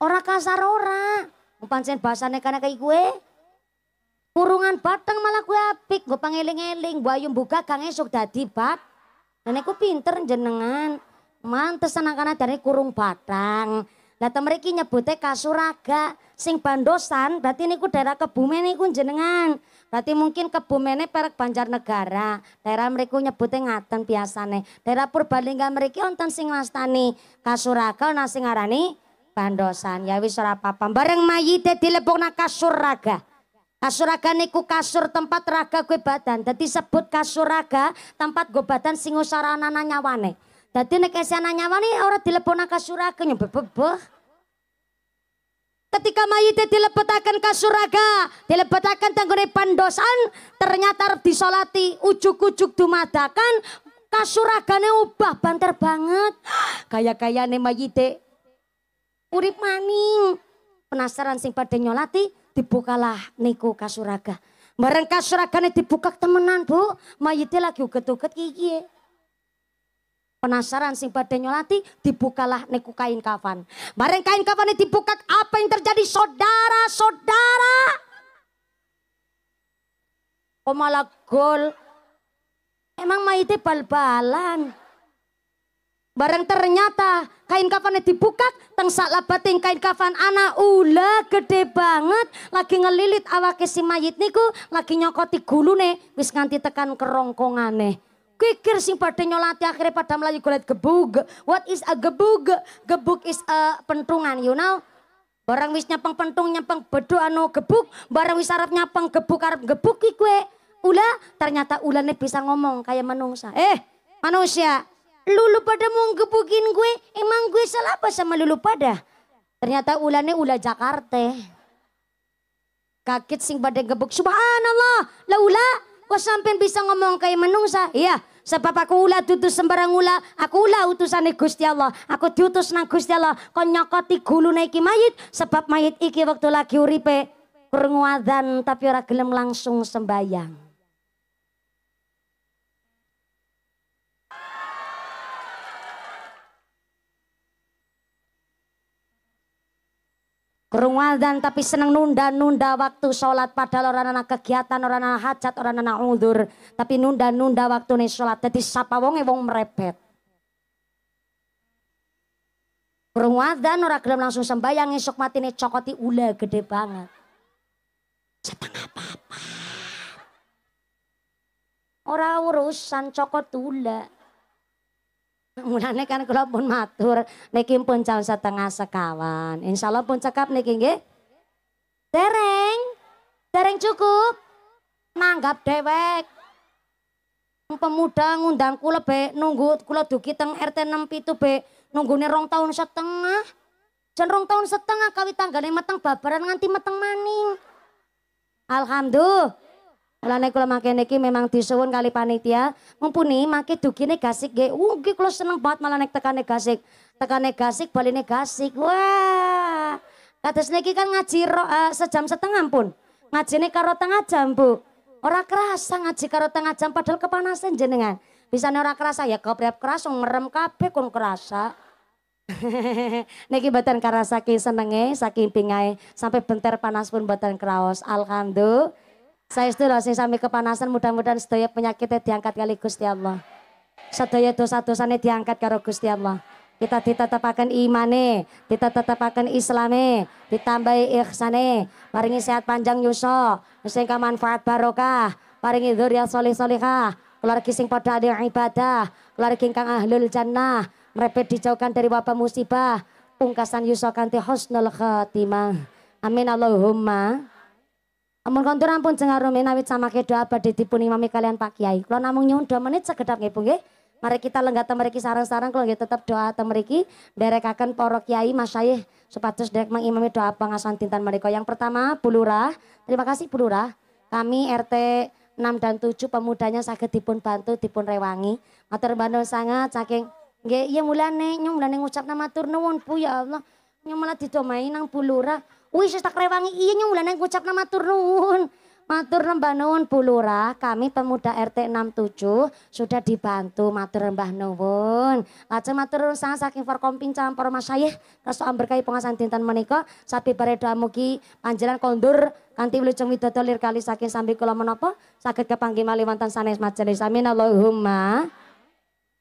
Ora kasar ora. Pancen bahasane kana kaya kue. Kurungan batang malah gue apik, gue pangeling-eling, gue ayo buka kang esok dadi bat. Nenekku pinter jenengan. Mantes anak-anak dari kurung batang. Lata mereka nyebutnya kasuraga, sing bandosan berarti niku daerah Kebumen niku jenengan. Berarti mungkin perak banjar negara, Daerah mereka nyebutnya ngaten biasane. Daerah Purbalingga mereka ontan sing nglastani kasuraga nasi ngarani pandosan ya wis ora apa-apa bareng mayite dilebokna kasur raga kasur raga niku kasur tempat raga gue badan dadi sebut kasur raga tempat gue badan sing usarana nyawane dadi nek esana nyawane ora dilebokna kasur raga nyebebebeh Ketika mayite dilebetakan raga, dilebetakan tanggone pandosan, ternyata arep disolati, ujuk-ujuk dumadakan, kasuragane ubah banter banget. Kaya-kayane mayite urip maning. Penasaran sing pada nyolati dibukalah niku kasuraga. Bareng kasuragane dibuka temenan bu. Mayitnya lagi uget-uget kiki. Penasaran sing pada nyolati dibukalah niku kain kafan. Bareng kain kafannya dibuka apa yang terjadi saudara-saudara. Kok malah gol. Emang mayitnya bal-balan. Barang ternyata kain kafannya dibuka, teng bating kain kafan anak ula gede banget, lagi ngelilit awak si mayit niku, lagi nyokoti nih, wis nganti tekan kerongkongan nih. Kikir sing pada nyolati akhirnya pada melayu kulit gebug. What is a gebug? Gebug is a pentungan, you know? Barang wis nyapang pentung, nyapang bedo anu gebug. barang wis arep nyapang gebuk, arap gebuk kue. Ula, ternyata nih bisa ngomong kayak manusia. Eh, manusia, Lulu pada mau ngebukin gue, emang gue salah apa sama lulu pada? Ternyata ulannya ula Jakarta. Kaget sing pada gebuk, subhanallah, laula kok sampai bisa ngomong kayak menungsa? Iya, sebab aku ula tutus sembarang ula, aku ula utusan Gusti Allah, aku tutus nang Gusti Allah, kon nyokoti gulu naiki mayit, sebab mayit iki waktu lagi uripe, kurung tapi ora gelem langsung sembayang. Kurung dan tapi senang nunda-nunda waktu sholat padahal orang anak kegiatan, orang anak hajat, orang anak udur. Tapi nunda-nunda waktu nih sholat. Jadi siapa wong wong merepet. Kurung dan orang gelam langsung sembahyang esok mati nih cokoti ula gede banget. Setengah apa-apa. Orang urusan cokot ula. Mulane kan kula pun matur niki pun jam setengah sekawan. Insyaallah pun cekap niki nggih. Dereng. Dereng cukup. Manggap dewek. Pemuda ngundang kula be nunggu kula dugi teng RT pitu be nunggune rong tahun setengah. Jan rong tahun setengah kawi tanggane meteng babaran nganti meteng maning. Alhamdulillah naik kula mangkene neki memang disuwun kali panitia, mumpuni mangke dugine gasik kasik Uh iki kula seneng banget malah nek tekane gasik. Tekane gasik baline gasik. Wah. Kata niki kan ngaji ro, uh, sejam setengah pun. ngaji nek karo tengah jam, Bu. Ora kerasa ngaji karo tengah jam padahal kepanasan jenengan. Bisa ora kerasa ya koprep kerasa ngerem kape kon kerasa. Niki mboten karasake senenge saking pingai sampai bentar panas pun batan kraos. Alhamdulillah. Saya loh, sing sami kepanasan mudah-mudahan sedaya penyakitnya diangkat kali Gusti Allah. itu satu sana diangkat karo Gusti Allah. Kita ditetepaken imane, ditetepaken islame, ditambahi ihsane, paringi sehat panjang yuso, sing manfaat barokah, paringi dzurriyyah solih solihah, keluarga sing pada ada ibadah, keluarga ingkang ahlul jannah, merepet dijauhkan dari wabah musibah, pungkasan yuso kanti husnul khatimah. Amin Allahumma. Amun kontur ampun jengar nawit sama samake doa badai imami kalian Pak Kiai. Kalau namung nyuhun dua menit segedap ngepung Bu Mari kita lenggah temeriki sarang-sarang kalau nggih tetap doa temeriki Berekakan poro kiai masyayikh supados dek mengimami doa pengasuhan tintan mereka. Yang pertama bulurah. terima kasih bulurah. Kami RT 6 dan 7 pemudanya sakit dipun bantu dipun rewangi. Matur bandel sangat saking Nge, iya mulane nyung mulane ngucap nama tur Bu ya Allah. Nyung malah didomain nang bulurah. Wis tak rewangi iya nyumulan yang ucap nama turun. Matur Mbah Nuwun kami pemuda RT 67 sudah dibantu matur Mbah Nuwun. Lajeng matur sangat saking Forkomping campur masayih kersa amberkahi pengasan dinten menika sabi bare doa mugi panjenengan kondur kanthi wilujeng widodo lir kali saking sambil kula menapa saged kepanggih malih wonten sanes majelis. Amin Allahumma.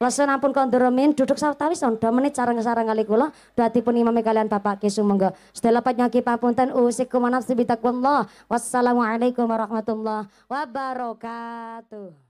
Lesun ampun kondurumin duduk sawetawis dua menit sarang-sarang kali kula dhatipun imame kalian Bapak Ki Sumengga. Setelah lepet nyaki pamunten usikum nafsi bitaqwallah. Wassalamualaikum warahmatullahi wabarakatuh.